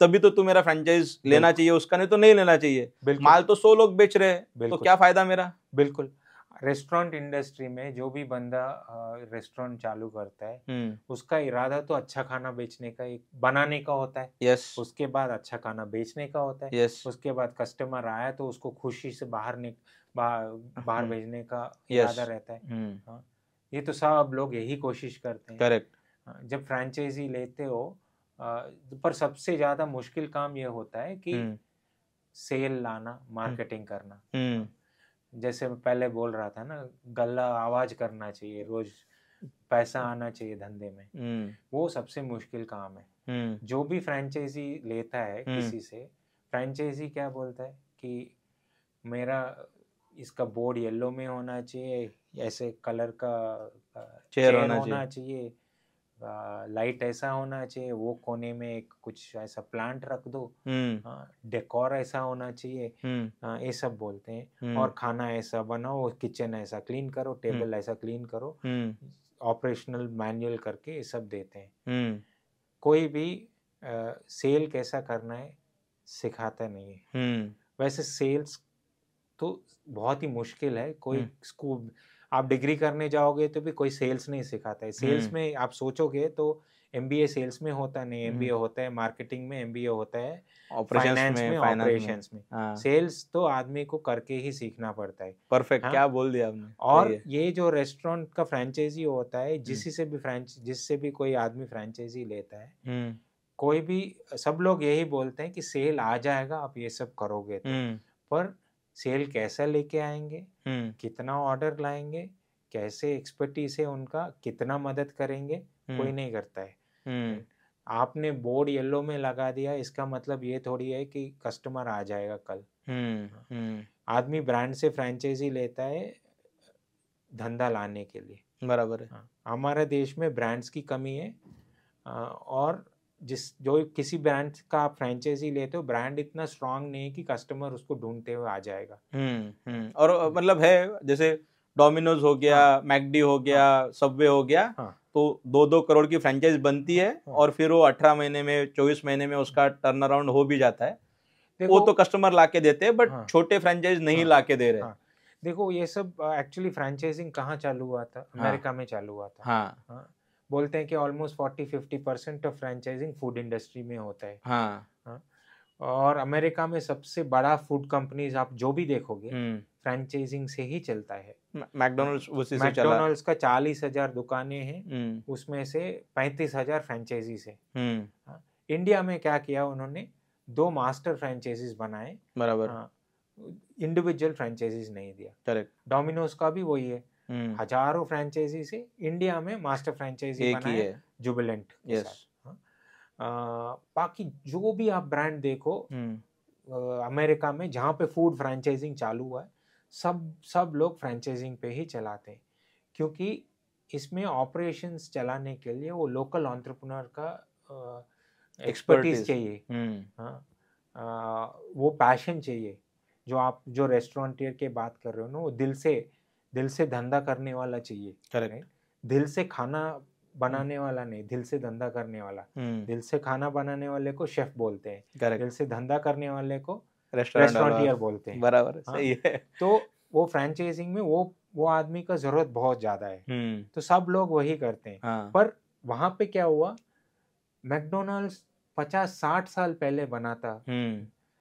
तभी तो तू मेरा फ्रेंचाइज लेना चाहिए उसका नहीं तो नहीं लेना चाहिए माल तो सौ लोग बेच रहे हैं तो क्या फायदा मेरा बिल्कुल रेस्टोरेंट इंडस्ट्री में जो भी बंदा रेस्टोरेंट चालू करता है हम्म। उसका इरादा तो अच्छा खाना बेचने का एक बनाने का होता है यस उसके बाद अच्छा खाना बेचने का होता है यस उसके बाद कस्टमर आया तो उसको खुशी से बाहर निक बाहर हम्म। भेजने का इरादा रहता है हम्म। हाँ, ये तो सब लोग यही कोशिश करते हैं करेक्ट हाँ, जब फ्रेंचाइजी लेते हो पर सबसे ज्यादा मुश्किल काम ये होता है कि सेल लाना मार्केटिंग करना जैसे मैं पहले बोल रहा था ना गला आवाज करना चाहिए रोज पैसा आना चाहिए धंधे में हम्म। वो सबसे मुश्किल काम है हम्म। जो भी फ्रेंचाइजी लेता है हम्म। किसी से फ्रेंचाइजी क्या बोलता है कि मेरा इसका बोर्ड येलो में होना चाहिए ऐसे कलर का चेयर होना चाहिए लाइट ऐसा होना चाहिए वो कोने में एक कुछ ऐसा प्लांट रख दो हम्म। हाँ, डेकोर ऐसा होना चाहिए हम्म। हाँ, ये सब बोलते हैं हम्म। और खाना ऐसा बनाओ किचन ऐसा क्लीन करो टेबल ऐसा क्लीन करो ऑपरेशनल मैनुअल करके ये सब देते हैं कोई भी आ, सेल कैसा करना है सिखाता नहीं है वैसे सेल्स तो बहुत ही मुश्किल है कोई स्कूल आप डिग्री करने जाओगे तो भी कोई सेल्स नहीं सिखाता है सेल्स हम्म। में आप सोचोगे तो एम सेल्स में होता नहीं हम्म। एम होता है मार्केटिंग में एम होता है फाइनेंस में ऑपरेशन में हाँ। सेल्स तो आदमी को करके ही सीखना पड़ता है परफेक्ट हाँ। क्या बोल दिया आपने और ये जो रेस्टोरेंट का फ्रेंचाइजी होता है हम्म। जिसी से भी फ्रेंच जिससे भी कोई आदमी फ्रेंचाइजी लेता है कोई भी सब लोग यही बोलते हैं कि सेल आ जाएगा आप ये सब करोगे तो पर सेल कैसा लेके आएंगे हम्म। कितना ऑर्डर लाएंगे कैसे एक्सपर्टी से उनका कितना मदद करेंगे कोई हम्म। नहीं करता है हम्म। आपने बोर्ड येलो में लगा दिया इसका मतलब ये थोड़ी है कि कस्टमर आ जाएगा कल हाँ। आदमी ब्रांड से फ्रेंचाइजी लेता है धंधा लाने के लिए बराबर है हाँ। हमारे देश में ब्रांड्स की कमी है और जिस जो किसी ब्रांड का आप फ्रेंचाइजी लेते हो ब्रांड इतना स्ट्रांग नहीं कि कस्टमर उसको ढूंढते हुए आ जाएगा हम्म हम्म और मतलब है जैसे डोमिनोज हो गया हाँ, मैकडी हो हाँ। गया हाँ, सबवे हो गया हाँ, तो दो दो करोड़ की फ्रेंचाइज बनती है हाँ, और फिर वो अठारह महीने में चौबीस महीने में उसका टर्न अराउंड हो भी जाता है वो तो कस्टमर ला देते हैं बट हाँ, छोटे फ्रेंचाइज नहीं हाँ, ला दे रहे हाँ, देखो ये सब एक्चुअली uh, फ्रेंचाइजिंग कहाँ चालू हुआ था हाँ। अमेरिका में चालू हुआ था हाँ, हाँ, बोलते हैं कि almost forty fifty percent of franchising food industry में होता है हाँ, हाँ। और अमेरिका में सबसे बड़ा फूड कंपनीज आप जो भी देखोगे फ्रेंचाइजिंग हम्म। से ही चलता है मैकडोनल्ड्स मैकडोनल्ड्स का चालीस हजार दुकानें हैं हम्म। उसमें से पैंतीस हजार फ्रेंचाइजीज है इंडिया में क्या किया उन्होंने दो मास्टर फ्रेंचाइजीज बनाए बराबर इंडिविजुअल हाँ। फ्रेंचाइजीज नहीं दिया करेक्ट डोमिनोज का भी वही है हम्म। हजारों फ्रेंचाइजी से इंडिया में मास्टर फ्रेंचाइजी बना है जुबिलेंट यस हाँ। बाकी जो भी आप ब्रांड देखो हम्म। अमेरिका में जहाँ पे फूड फ्रेंचाइजिंग चालू हुआ है सब सब लोग फ्रेंचाइजिंग पे ही चलाते हैं क्योंकि इसमें ऑपरेशंस चलाने के लिए वो लोकल ऑन्टरप्रनर का एक्सपर्टीज चाहिए हम्म। हाँ। आ, वो पैशन चाहिए जो आप जो रेस्टोरेंटियर के बात कर रहे हो ना वो दिल से दिल से धंधा करने वाला चाहिए करेक्ट दिल से खाना हम्म। बनाने वाला नहीं दिल से धंधा करने वाला हम्म। दिल से खाना बनाने वाले को शेफ बोलते हैं दिल से धंधा करने वाले को रेस्टोरेंट बोलते हैं बराबर हाँ। सही है तो वो फ्रेंचाइजिंग में वो वो आदमी का जरूरत बहुत ज्यादा है हम्म। तो सब लोग वही करते हैं हाँ। पर वहां पे क्या हुआ मैकडोनल्ड्स पचास साठ साल पहले बना था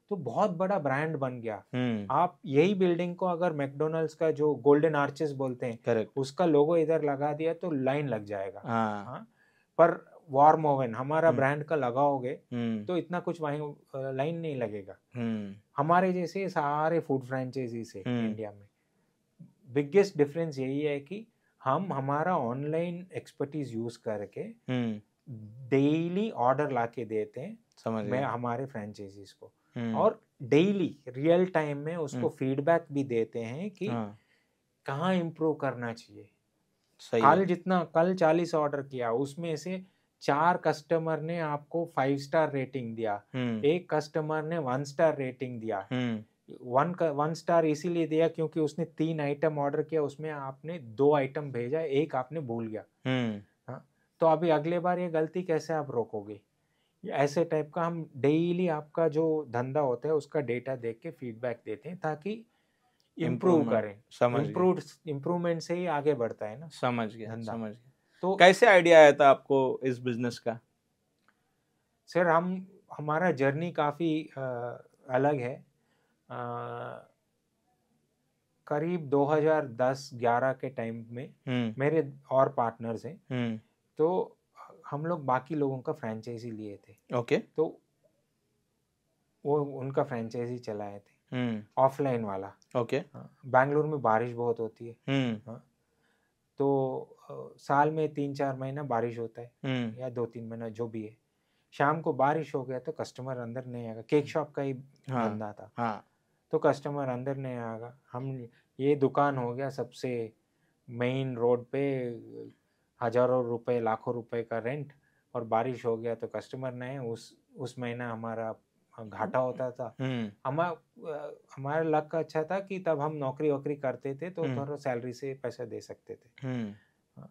तो बहुत बड़ा ब्रांड बन गया हम्म। आप यही बिल्डिंग को अगर मैकडोनल्ड्स का जो गोल्डन आर्चेस बोलते हैं Correct. उसका लोगो इधर लगा दिया तो लाइन लग जाएगा हाँ।, हाँ? पर वार्म ओवन हमारा ब्रांड हम्म। का लगाओगे हम्म। तो इतना कुछ वही लाइन नहीं लगेगा हमारे जैसे सारे फूड फ्रेंचाइजी से इंडिया में बिगेस्ट डिफरेंस यही है कि हम हमारा ऑनलाइन एक्सपर्टीज यूज करके डेली ऑर्डर लाके देते हैं समझ में हमारे फ्रेंचाइजीज को हम्म। और डेली रियल टाइम में उसको हम्म। फीडबैक भी देते हैं कि हाँ। कहाँ इम्प्रूव करना चाहिए सही कल जितना कल चालीस ऑर्डर किया उसमें से चार कस्टमर ने आपको फाइव स्टार रेटिंग दिया हम्म। एक कस्टमर ने वन स्टार रेटिंग दिया वन वन स्टार इसीलिए दिया क्योंकि उसने तीन आइटम ऑर्डर किया उसमें आपने दो आइटम भेजा एक आपने भूल गया हाँ तो अभी अगले बार ये गलती कैसे आप रोकोगे ऐसे टाइप का हम डेली आपका जो धंधा होता है उसका डेटा देख के फीडबैक देते हैं ताकि इम्प्रूव करें समझ इम्प्रूव इम्प्रूवमेंट से ही आगे बढ़ता है ना समझ गया समझ गया तो कैसे आइडिया आया था आपको इस बिजनेस का सर हम हमारा जर्नी काफ़ी अलग है आ, करीब 2010-11 के टाइम में हम्म। मेरे और पार्टनर्स हैं हम्म। तो हम लोग बाकी लोगों का फ्रेंचाइजी लिए थे ओके okay. तो वो उनका फ्रेंचाइजी चलाए थे ऑफलाइन हम्म। hmm. वाला ओके okay. हाँ, बैंगलोर में बारिश बहुत होती है hmm. तो साल में तीन चार महीना बारिश होता है hmm. या दो तीन महीना जो भी है शाम को बारिश हो गया तो कस्टमर अंदर नहीं आएगा केक शॉप का ही हाँ, धंधा था हाँ, तो कस्टमर अंदर नहीं आएगा हम ये दुकान हो गया सबसे मेन रोड पे हजारों रुपए लाखों रुपए का रेंट और बारिश हो गया तो कस्टमर नहीं उस उस महीना हमारा घाटा हम्म। होता था हम्म। हमारा हमारा लक अच्छा था कि तब हम नौकरी वोकरी करते थे तो हम्म। थोड़ा सैलरी से पैसा दे सकते थे हाँ।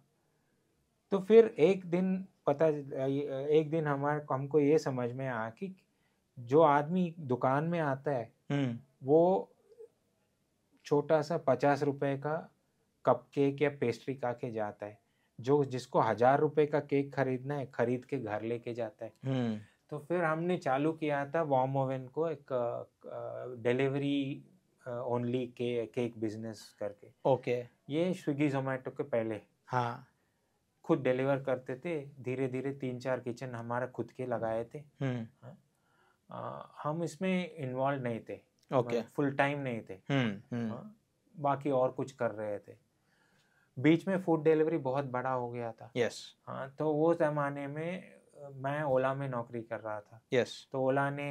तो फिर एक दिन पता एक दिन हमारे हमको ये समझ में आया कि जो आदमी दुकान में आता है वो छोटा सा पचास रुपए का कप केक या पेस्ट्री खा के जाता है जो जिसको हजार रुपए का केक खरीदना है खरीद के घर लेके जाता है हम्म। तो फिर हमने चालू किया था वॉम ओवन को एक डिलीवरी ओनली के केक बिजनेस करके ओके ये स्विगी जोमेटो के पहले हाँ खुद डिलीवर करते थे धीरे धीरे तीन चार किचन हमारा खुद के लगाए थे आ, हम्म। हाँ। हम इसमें इन्वॉल्व नहीं थे ओके फुल मतलब टाइम नहीं थे हुँ, हम्म, हाँ। हुँ. बाकी और कुछ कर रहे थे बीच में फूड डिलीवरी बहुत बड़ा हो गया था यस yes. हाँ तो वो ज़माने में मैं ओला में नौकरी कर रहा था यस yes. तो ओला ने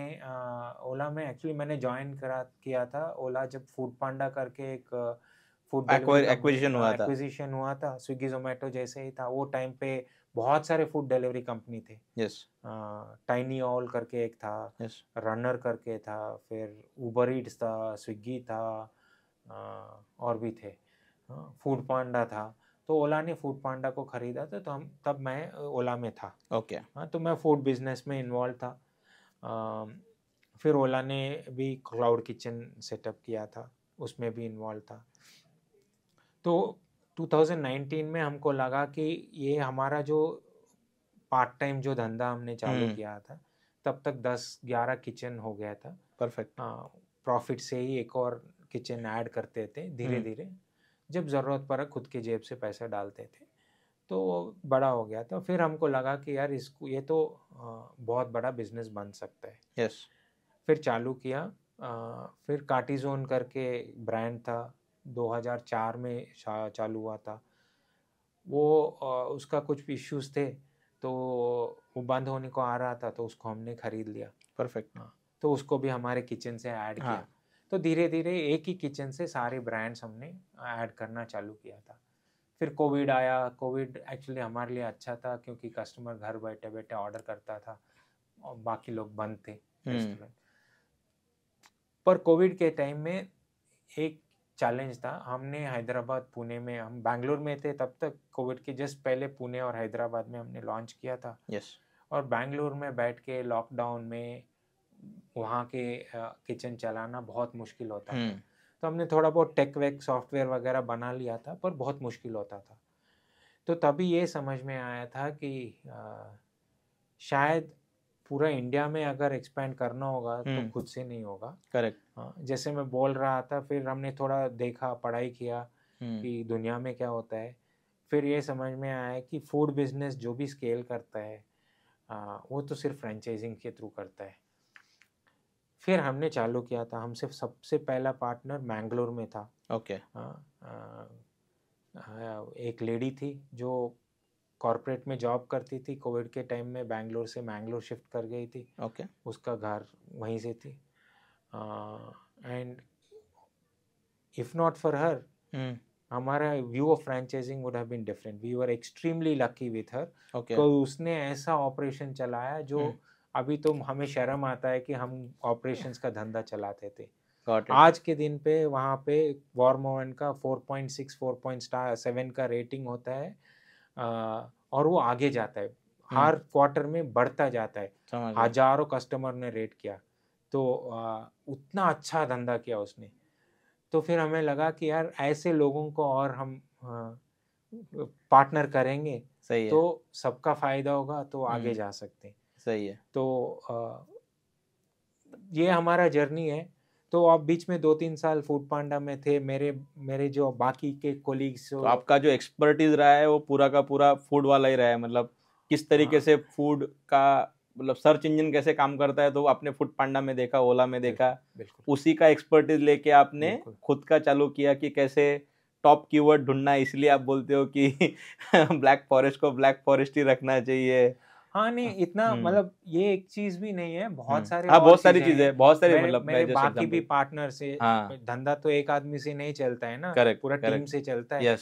ओला में एक्चुअली मैंने ज्वाइन करा किया था ओला जब फूड पांडा करके एक फूड एक्विजिशन हाँ, हुआ था एक्विजिशन हुआ था स्विगी जोमेटो जैसे ही था वो टाइम पे बहुत सारे फूड डिलीवरी कंपनी थे यस टाइनी ऑल करके एक था yes. रनर करके था फिर उबर ईट्स था स्विगी था आ, और भी थे हाँ, फूड पांडा था तो ओला ने फूड पांडा को ख़रीदा था तो हम तब मैं ओला में था ओके okay. हाँ तो मैं फूड बिजनेस में इन्वॉल्व था आ, फिर ओला ने भी क्लाउड किचन सेटअप किया था उसमें भी इन्वॉल्व था तो 2019 में हमको लगा कि ये हमारा जो पार्ट टाइम जो धंधा हमने चालू हम्म। किया था तब तक 10-11 किचन हो गया था परफेक्ट हाँ प्रॉफिट से ही एक और किचन ऐड करते थे धीरे हम्म। धीरे जब ज़रूरत पड़ा खुद के जेब से पैसा डालते थे तो बड़ा हो गया था फिर हमको लगा कि यार इसको ये तो बहुत बड़ा बिजनेस बन सकता है यस yes. फिर चालू किया फिर काटीजोन करके ब्रांड था 2004 में चालू हुआ था वो उसका कुछ इश्यूज थे तो वो बंद होने को आ रहा था तो उसको हमने खरीद लिया परफेक्ट हाँ तो उसको भी हमारे किचन से ऐड हाँ. किया तो धीरे धीरे एक ही किचन से सारे ब्रांड्स हमने ऐड करना चालू किया था फिर कोविड आया कोविड एक्चुअली हमारे लिए अच्छा था क्योंकि कस्टमर घर बैठे बैठे ऑर्डर करता था और बाकी लोग बंद थे हम्म। पर कोविड के टाइम में एक चैलेंज था हमने हैदराबाद पुणे में हम बैंगलोर में थे तब तक कोविड के जस्ट पहले पुणे और हैदराबाद में हमने लॉन्च किया था यस yes. और बैंगलोर में बैठ के लॉकडाउन में वहाँ के किचन चलाना बहुत मुश्किल होता है हम्म। तो हमने थोड़ा बहुत टेक वेक सॉफ्टवेयर वगैरह बना लिया था पर बहुत मुश्किल होता था तो तभी ये समझ में आया था कि आ, शायद पूरा इंडिया में अगर एक्सपैंड करना होगा तो हम्म। खुद से नहीं होगा करेक्ट हाँ, जैसे मैं बोल रहा था फिर हमने थोड़ा देखा पढ़ाई किया हम्म। कि दुनिया में क्या होता है फिर ये समझ में आया कि फूड बिजनेस जो भी स्केल करता है आ, वो तो सिर्फ फ्रेंचाइजिंग के थ्रू करता है फिर हमने चालू किया था हमसे सबसे पहला पार्टनर मैंगलोर में था ओके okay. एक लेडी थी जो कॉरपोरेट में जॉब करती थी कोविड के टाइम में बैंगलोर से मैंगलोर शिफ्ट कर गई थी ओके okay. उसका घर वहीं से थी and if not for her hmm. हमारा view of franchising would have been different we were extremely lucky with her okay उसने ऐसा ऑपरेशन चलाया जो hmm. अभी तो हमें शर्म आता है कि हम ऑपरेशंस का धंधा चलाते थे आज के दिन पे वहाँ पे वॉर मोवन का four four point six point seven का रेटिंग होता है आ, और वो आगे जाता है हम्म। हर क्वार्टर में बढ़ता जाता है हजारों कस्टमर ने रेट किया तो आ, उतना अच्छा धंधा किया उसने तो फिर हमें लगा कि यार ऐसे लोगों को और हम आ, पार्टनर करेंगे सही तो सबका फायदा होगा तो आगे हम्म। जा सकते हैं सही है तो आ, ये हमारा जर्नी है तो आप बीच में दो तीन साल फूड पांडा में थे मेरे मेरे जो बाकी के कोलीग्स तो आपका जो एक्सपर्टीज रहा है वो पूरा का पूरा फूड वाला ही रहा है मतलब किस तरीके हाँ। से फूड का मतलब सर्च इंजन कैसे काम करता है तो आपने फूड पांडा में देखा ओला में देखा उसी का एक्सपर्टीज लेके आपने खुद का चालू किया कि कैसे टॉप कीवर्ड ढूंढना इसलिए आप बोलते हो कि ब्लैक <laughs> फॉरेस्ट को ब्लैक फॉरेस्ट ही रखना चाहिए हाँ नहीं हाँ। इतना हम्म। मतलब ये एक चीज भी नहीं है बहुत हम्म। सारे हाँ बहुत सारी चीजें बहुत सारी मतलब मेरे बाकी भी पार्टनर से हाँ। धंधा तो एक आदमी से नहीं चलता है ना पूरा टीम से चलता है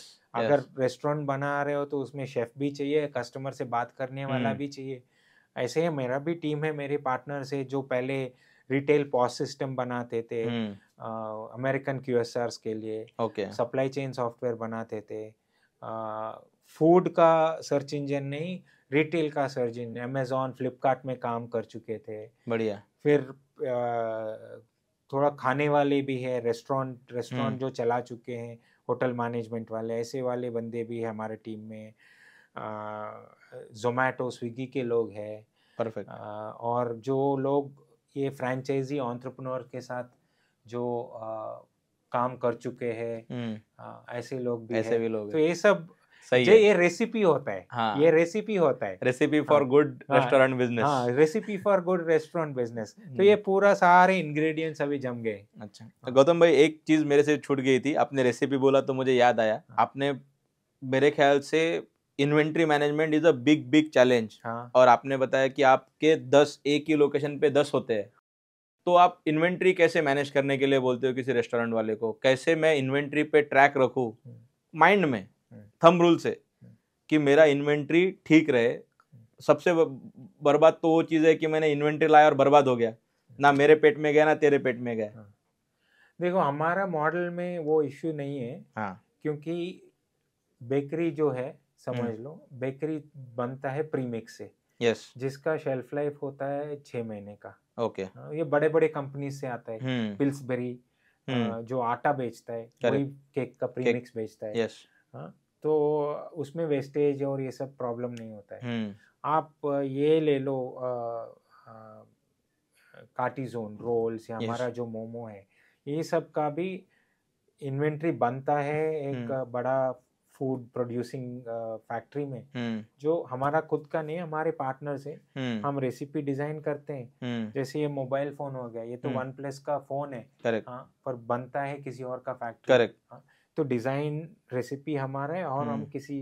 अगर रेस्टोरेंट बना रहे हो तो उसमें शेफ भी चाहिए कस्टमर से बात करने वाला हम्म। भी चाहिए ऐसे ही मेरा भी टीम है मेरे पार्टनर से जो पहले रिटेल पॉस सिस्टम बनाते थे अमेरिकन क्यूएसआर के लिए सप्लाई चेन सॉफ्टवेयर बनाते थे फूड का सर्च इंजन नहीं रिटेल का सर्जन अमेजोन फ्लिपकार्ट में काम कर चुके थे बढ़िया फिर थोड़ा खाने वाले भी है रेस्टोरेंट रेस्टोरेंट जो चला चुके हैं होटल मैनेजमेंट वाले ऐसे वाले बंदे भी है हमारे टीम में जोमेटो स्विगी के लोग हैं परफेक्ट और जो लोग ये फ्रेंचाइजी ऑन्ट्रप्रनोर के साथ जो आ, काम कर चुके हैं हम्म। ऐसे लोग भी ऐसे भी लोग तो ये सब सही है ये रेसिपी होता है हाँ, ये रेसिपी होता है recipe for good restaurant business recipe for good restaurant business तो ये पूरा सारे इंग्रेडिएंट्स अभी जम गए अच्छा तो हाँ, गौतम भाई एक चीज मेरे से छूट गई थी आपने रेसिपी बोला तो मुझे याद आया हाँ, आपने मेरे ख्याल से inventory management is a big big challenge और आपने बताया कि आपके दस एक ही लोकेशन पे दस होते हैं तो आप इन्वेंट्री कैसे मैनेज करने के लिए बोलते हो किसी रेस्टोरेंट वाले को कैसे मैं इन्वेंट्री पे ट्रैक रखू माइंड में थम रूल से कि मेरा इन्वेंट्री ठीक रहे सबसे बर्बाद तो वो चीज़ है कि मैंने इन्वेंट्री लाया और बर्बाद हो गया ना मेरे पेट में गया ना तेरे पेट में गया हाँ। देखो हमारा मॉडल में वो इश्यू नहीं है हाँ क्योंकि बेकरी जो है समझ हम्म। लो बेकरी बनता है प्रीमिक्स से यस जिसका शेल्फ लाइफ होता है छह महीने का ओके हाँ, ये बड़े बड़े कंपनी से आता है पिल्सबेरी हम्म। हम्म। जो आटा बेचता है वही केक का प्रीमिक्स बेचता है यस हाँ तो उसमें वेस्टेज और ये सब प्रॉब्लम नहीं होता है हम्म। आप ये ले लो कार्टिजोन रोल्स या हमारा जो मोमो है ये सब का भी इन्वेंट्री बनता है एक हम्म। बड़ा फूड प्रोड्यूसिंग फैक्ट्री में हम्म। जो हमारा खुद का नहीं हमारे पार्टनर से हम रेसिपी डिजाइन करते हैं जैसे ये मोबाइल फोन हो गया ये तो वन प्लस का फोन है हाँ पर बनता है किसी और का फैक्ट्री करेक्ट हाँ तो डिज़ाइन रेसिपी हमारा है और हम किसी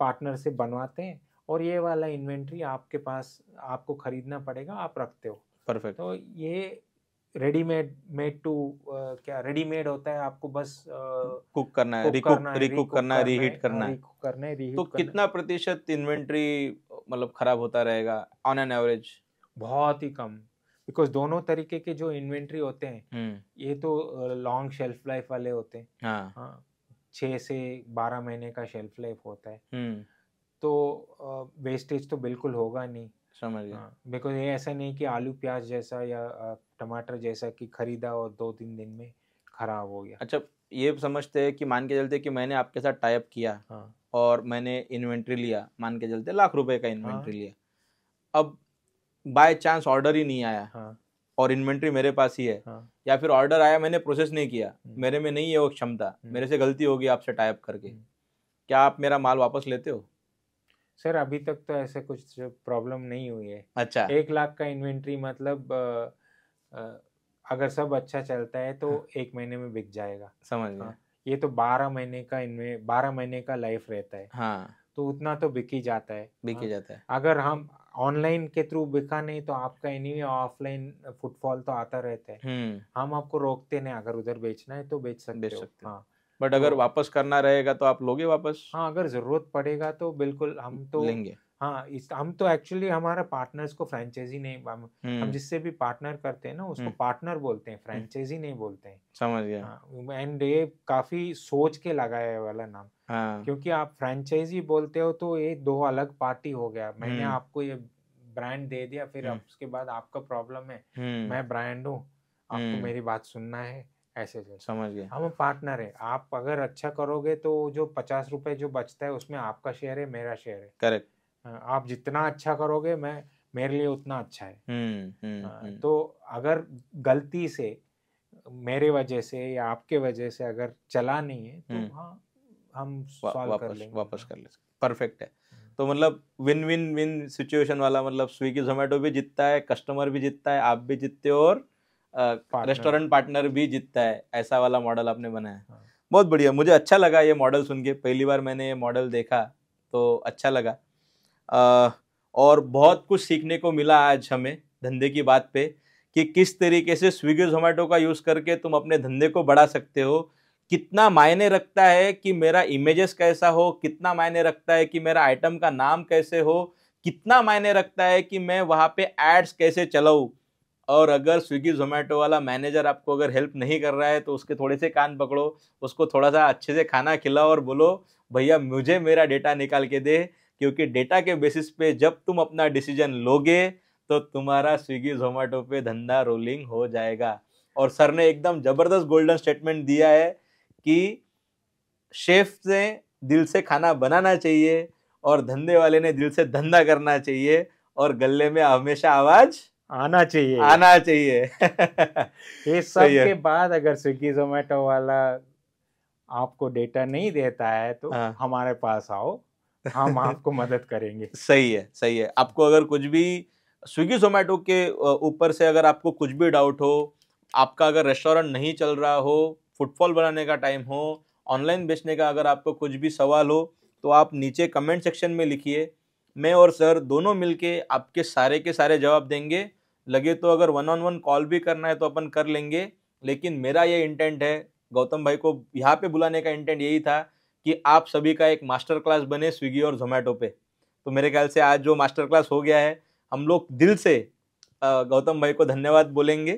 पार्टनर से बनवाते हैं और ये वाला इन्वेंट्री आपके पास आपको खरीदना पड़ेगा आप रखते हो परफेक्ट तो ये रेडीमेड मेड टू क्या रेडीमेड होता है आपको बस कुक uh, करना है रिकुक करना है रीहीट तो करना है करना है तो कितना प्रतिशत इन्वेंट्री मतलब खराब होता रहेगा ऑन एन एवरेज बहुत ही कम बिकॉज दोनों तरीके के जो इन्वेंट्री होते हैं हम्म। ये तो लॉन्ग शेल्फ लाइफ वाले होते हैं हाँ।, हाँ से बारह महीने का शेल्फ लाइफ होता है हम्म। तो वेस्टेज तो बिल्कुल होगा नहीं समझ गया बिकॉज हाँ, ये ऐसा नहीं कि आलू प्याज जैसा या टमाटर जैसा कि खरीदा और दो तीन दिन में खराब हो गया अच्छा ये समझते हैं कि मान के चलते कि मैंने आपके साथ टाइप किया हाँ। और मैंने इन्वेंट्री लिया मान के चलते लाख रुपए का इन्वेंट्री हाँ। लिया अब बाय चांस ऑर्डर ही नहीं आया हाँ. और इन्वेंट्री मेरे पास ही है हाँ. या फिर ऑर्डर आया मैंने प्रोसेस नहीं किया हम्म। मेरे में नहीं है वो क्षमता हम्म। मेरे से गलती होगी आपसे टाइप करके हम्म। क्या आप मेरा माल वापस लेते हो सर अभी तक तो ऐसे कुछ प्रॉब्लम नहीं हुई है अच्छा एक लाख का इन्वेंट्री मतलब आ, आ, अगर सब अच्छा चलता है तो हाँ। एक महीने में बिक जाएगा समझ हाँ। ये तो बारह महीने का इनमें बारह महीने का लाइफ रहता है हाँ। तो उतना तो बिकी जाता है बिकी हाँ। जाता है अगर हम ऑनलाइन के थ्रू बिका नहीं तो आपका एनी ऑफलाइन फुटफॉल तो आता रहता है हम्म। हम आपको रोकते नहीं अगर उधर बेचना है तो बेच सकते बेच सकते हाँ बट अगर तो वापस करना रहेगा तो आप लोगे वापस हाँ अगर जरूरत पड़ेगा तो बिल्कुल हम तो लेंगे हाँ इस हम तो एक्चुअली हमारा पार्टनर्स को फ्रेंचाइजी नहीं हम, हम हम्म। जिससे भी पार्टनर करते हैं ना उसको पार्टनर हम्म। बोलते हैं फ्रेंचाइजी हम्म। नहीं बोलते हैं समझ गया एंड हाँ, ये काफी सोच के लगाया वाला नाम हाँ। क्योंकि आप फ्रेंचाइजी बोलते हो तो ये दो अलग पार्टी हो गया मैंने आपको ये ब्रांड दे दिया फिर उसके बाद आपका प्रॉब्लम है मैं ब्रांड हूँ आपको मेरी बात सुनना है ऐसे से समझ गए हम पार्टनर है आप अगर अच्छा करोगे तो जो पचास रुपए जो बचता है उसमें आपका शेयर है मेरा शेयर है करेक्ट आप जितना अच्छा करोगे मैं मेरे लिए उतना अच्छा है हुँ, हम्म, हुँ, हम्म, हम्म। तो अगर गलती से मेरे वजह से या आपके वजह से अगर चला नहीं है तो हाँ, हम वापस कर लेंगे ले परफेक्ट है तो मतलब विन विन विन सिचुएशन वाला मतलब स्विगी जोमेटो भी जीतता है कस्टमर भी जीतता है आप भी जीतते हो और रेस्टोरेंट पार्टनर भी जीतता है ऐसा वाला मॉडल आपने बनाया हाँ। बहुत बढ़िया मुझे अच्छा लगा ये मॉडल सुन के पहली बार मैंने ये मॉडल देखा तो अच्छा लगा आ, और बहुत कुछ सीखने को मिला आज हमें धंधे की बात पे कि किस तरीके से स्विगी जोमेटो का यूज़ करके तुम अपने धंधे को बढ़ा सकते हो कितना मायने रखता है कि मेरा इमेजेस कैसा हो कितना मायने रखता है कि मेरा आइटम का नाम कैसे हो कितना मायने रखता है कि मैं वहाँ पे एड्स कैसे चलाऊँ और अगर स्विगी जोमेटो वाला मैनेजर आपको अगर हेल्प नहीं कर रहा है तो उसके थोड़े से कान पकड़ो उसको थोड़ा सा अच्छे से खाना खिलाओ और बोलो भैया मुझे मेरा डेटा निकाल के दे क्योंकि डेटा के बेसिस पे जब तुम अपना डिसीजन लोगे तो तुम्हारा स्विगी जोमेटो पे धंधा रोलिंग हो जाएगा और सर ने एकदम जबरदस्त गोल्डन स्टेटमेंट दिया है कि शेफ से दिल से खाना बनाना चाहिए और धंधे वाले ने दिल से धंधा करना चाहिए और गले में हमेशा आवाज़ आना चाहिए आना चाहिए <laughs> ये सब के बाद अगर स्विगी जोमेटो वाला आपको डेटा नहीं देता है तो हाँ। हमारे पास आओ हम <laughs> आपको मदद करेंगे सही है सही है आपको अगर कुछ भी स्विगी जोमेटो के ऊपर से अगर आपको कुछ भी डाउट हो आपका अगर रेस्टोरेंट नहीं चल रहा हो फुटफॉल बनाने का टाइम हो ऑनलाइन बेचने का अगर आपको कुछ भी सवाल हो तो आप नीचे कमेंट सेक्शन में लिखिए मैं और सर दोनों मिलके आपके सारे के सारे जवाब देंगे लगे तो अगर वन ऑन वन कॉल भी करना है तो अपन कर लेंगे लेकिन मेरा ये इंटेंट है गौतम भाई को यहाँ पे बुलाने का इंटेंट यही था कि आप सभी का एक मास्टर क्लास बने स्विगी और जोमेटो पे तो मेरे ख्याल से आज जो मास्टर क्लास हो गया है हम लोग दिल से गौतम भाई को धन्यवाद बोलेंगे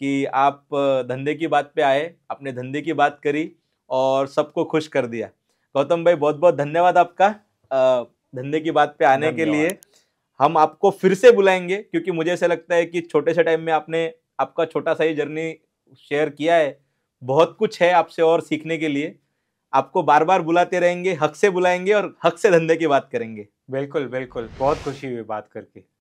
कि आप धंधे की बात पे आए आपने धंधे की बात करी और सबको खुश कर दिया गौतम भाई बहुत बहुत धन्यवाद आपका धंधे की बात पे आने के लिए हम आपको फिर से बुलाएंगे क्योंकि मुझे ऐसा लगता है कि छोटे से टाइम में आपने आपका छोटा सा ही जर्नी शेयर किया है बहुत कुछ है आपसे और सीखने के लिए आपको बार बार बुलाते रहेंगे हक से बुलाएंगे और हक से धंधे की बात करेंगे बिल्कुल बिल्कुल बहुत खुशी हुई बात करके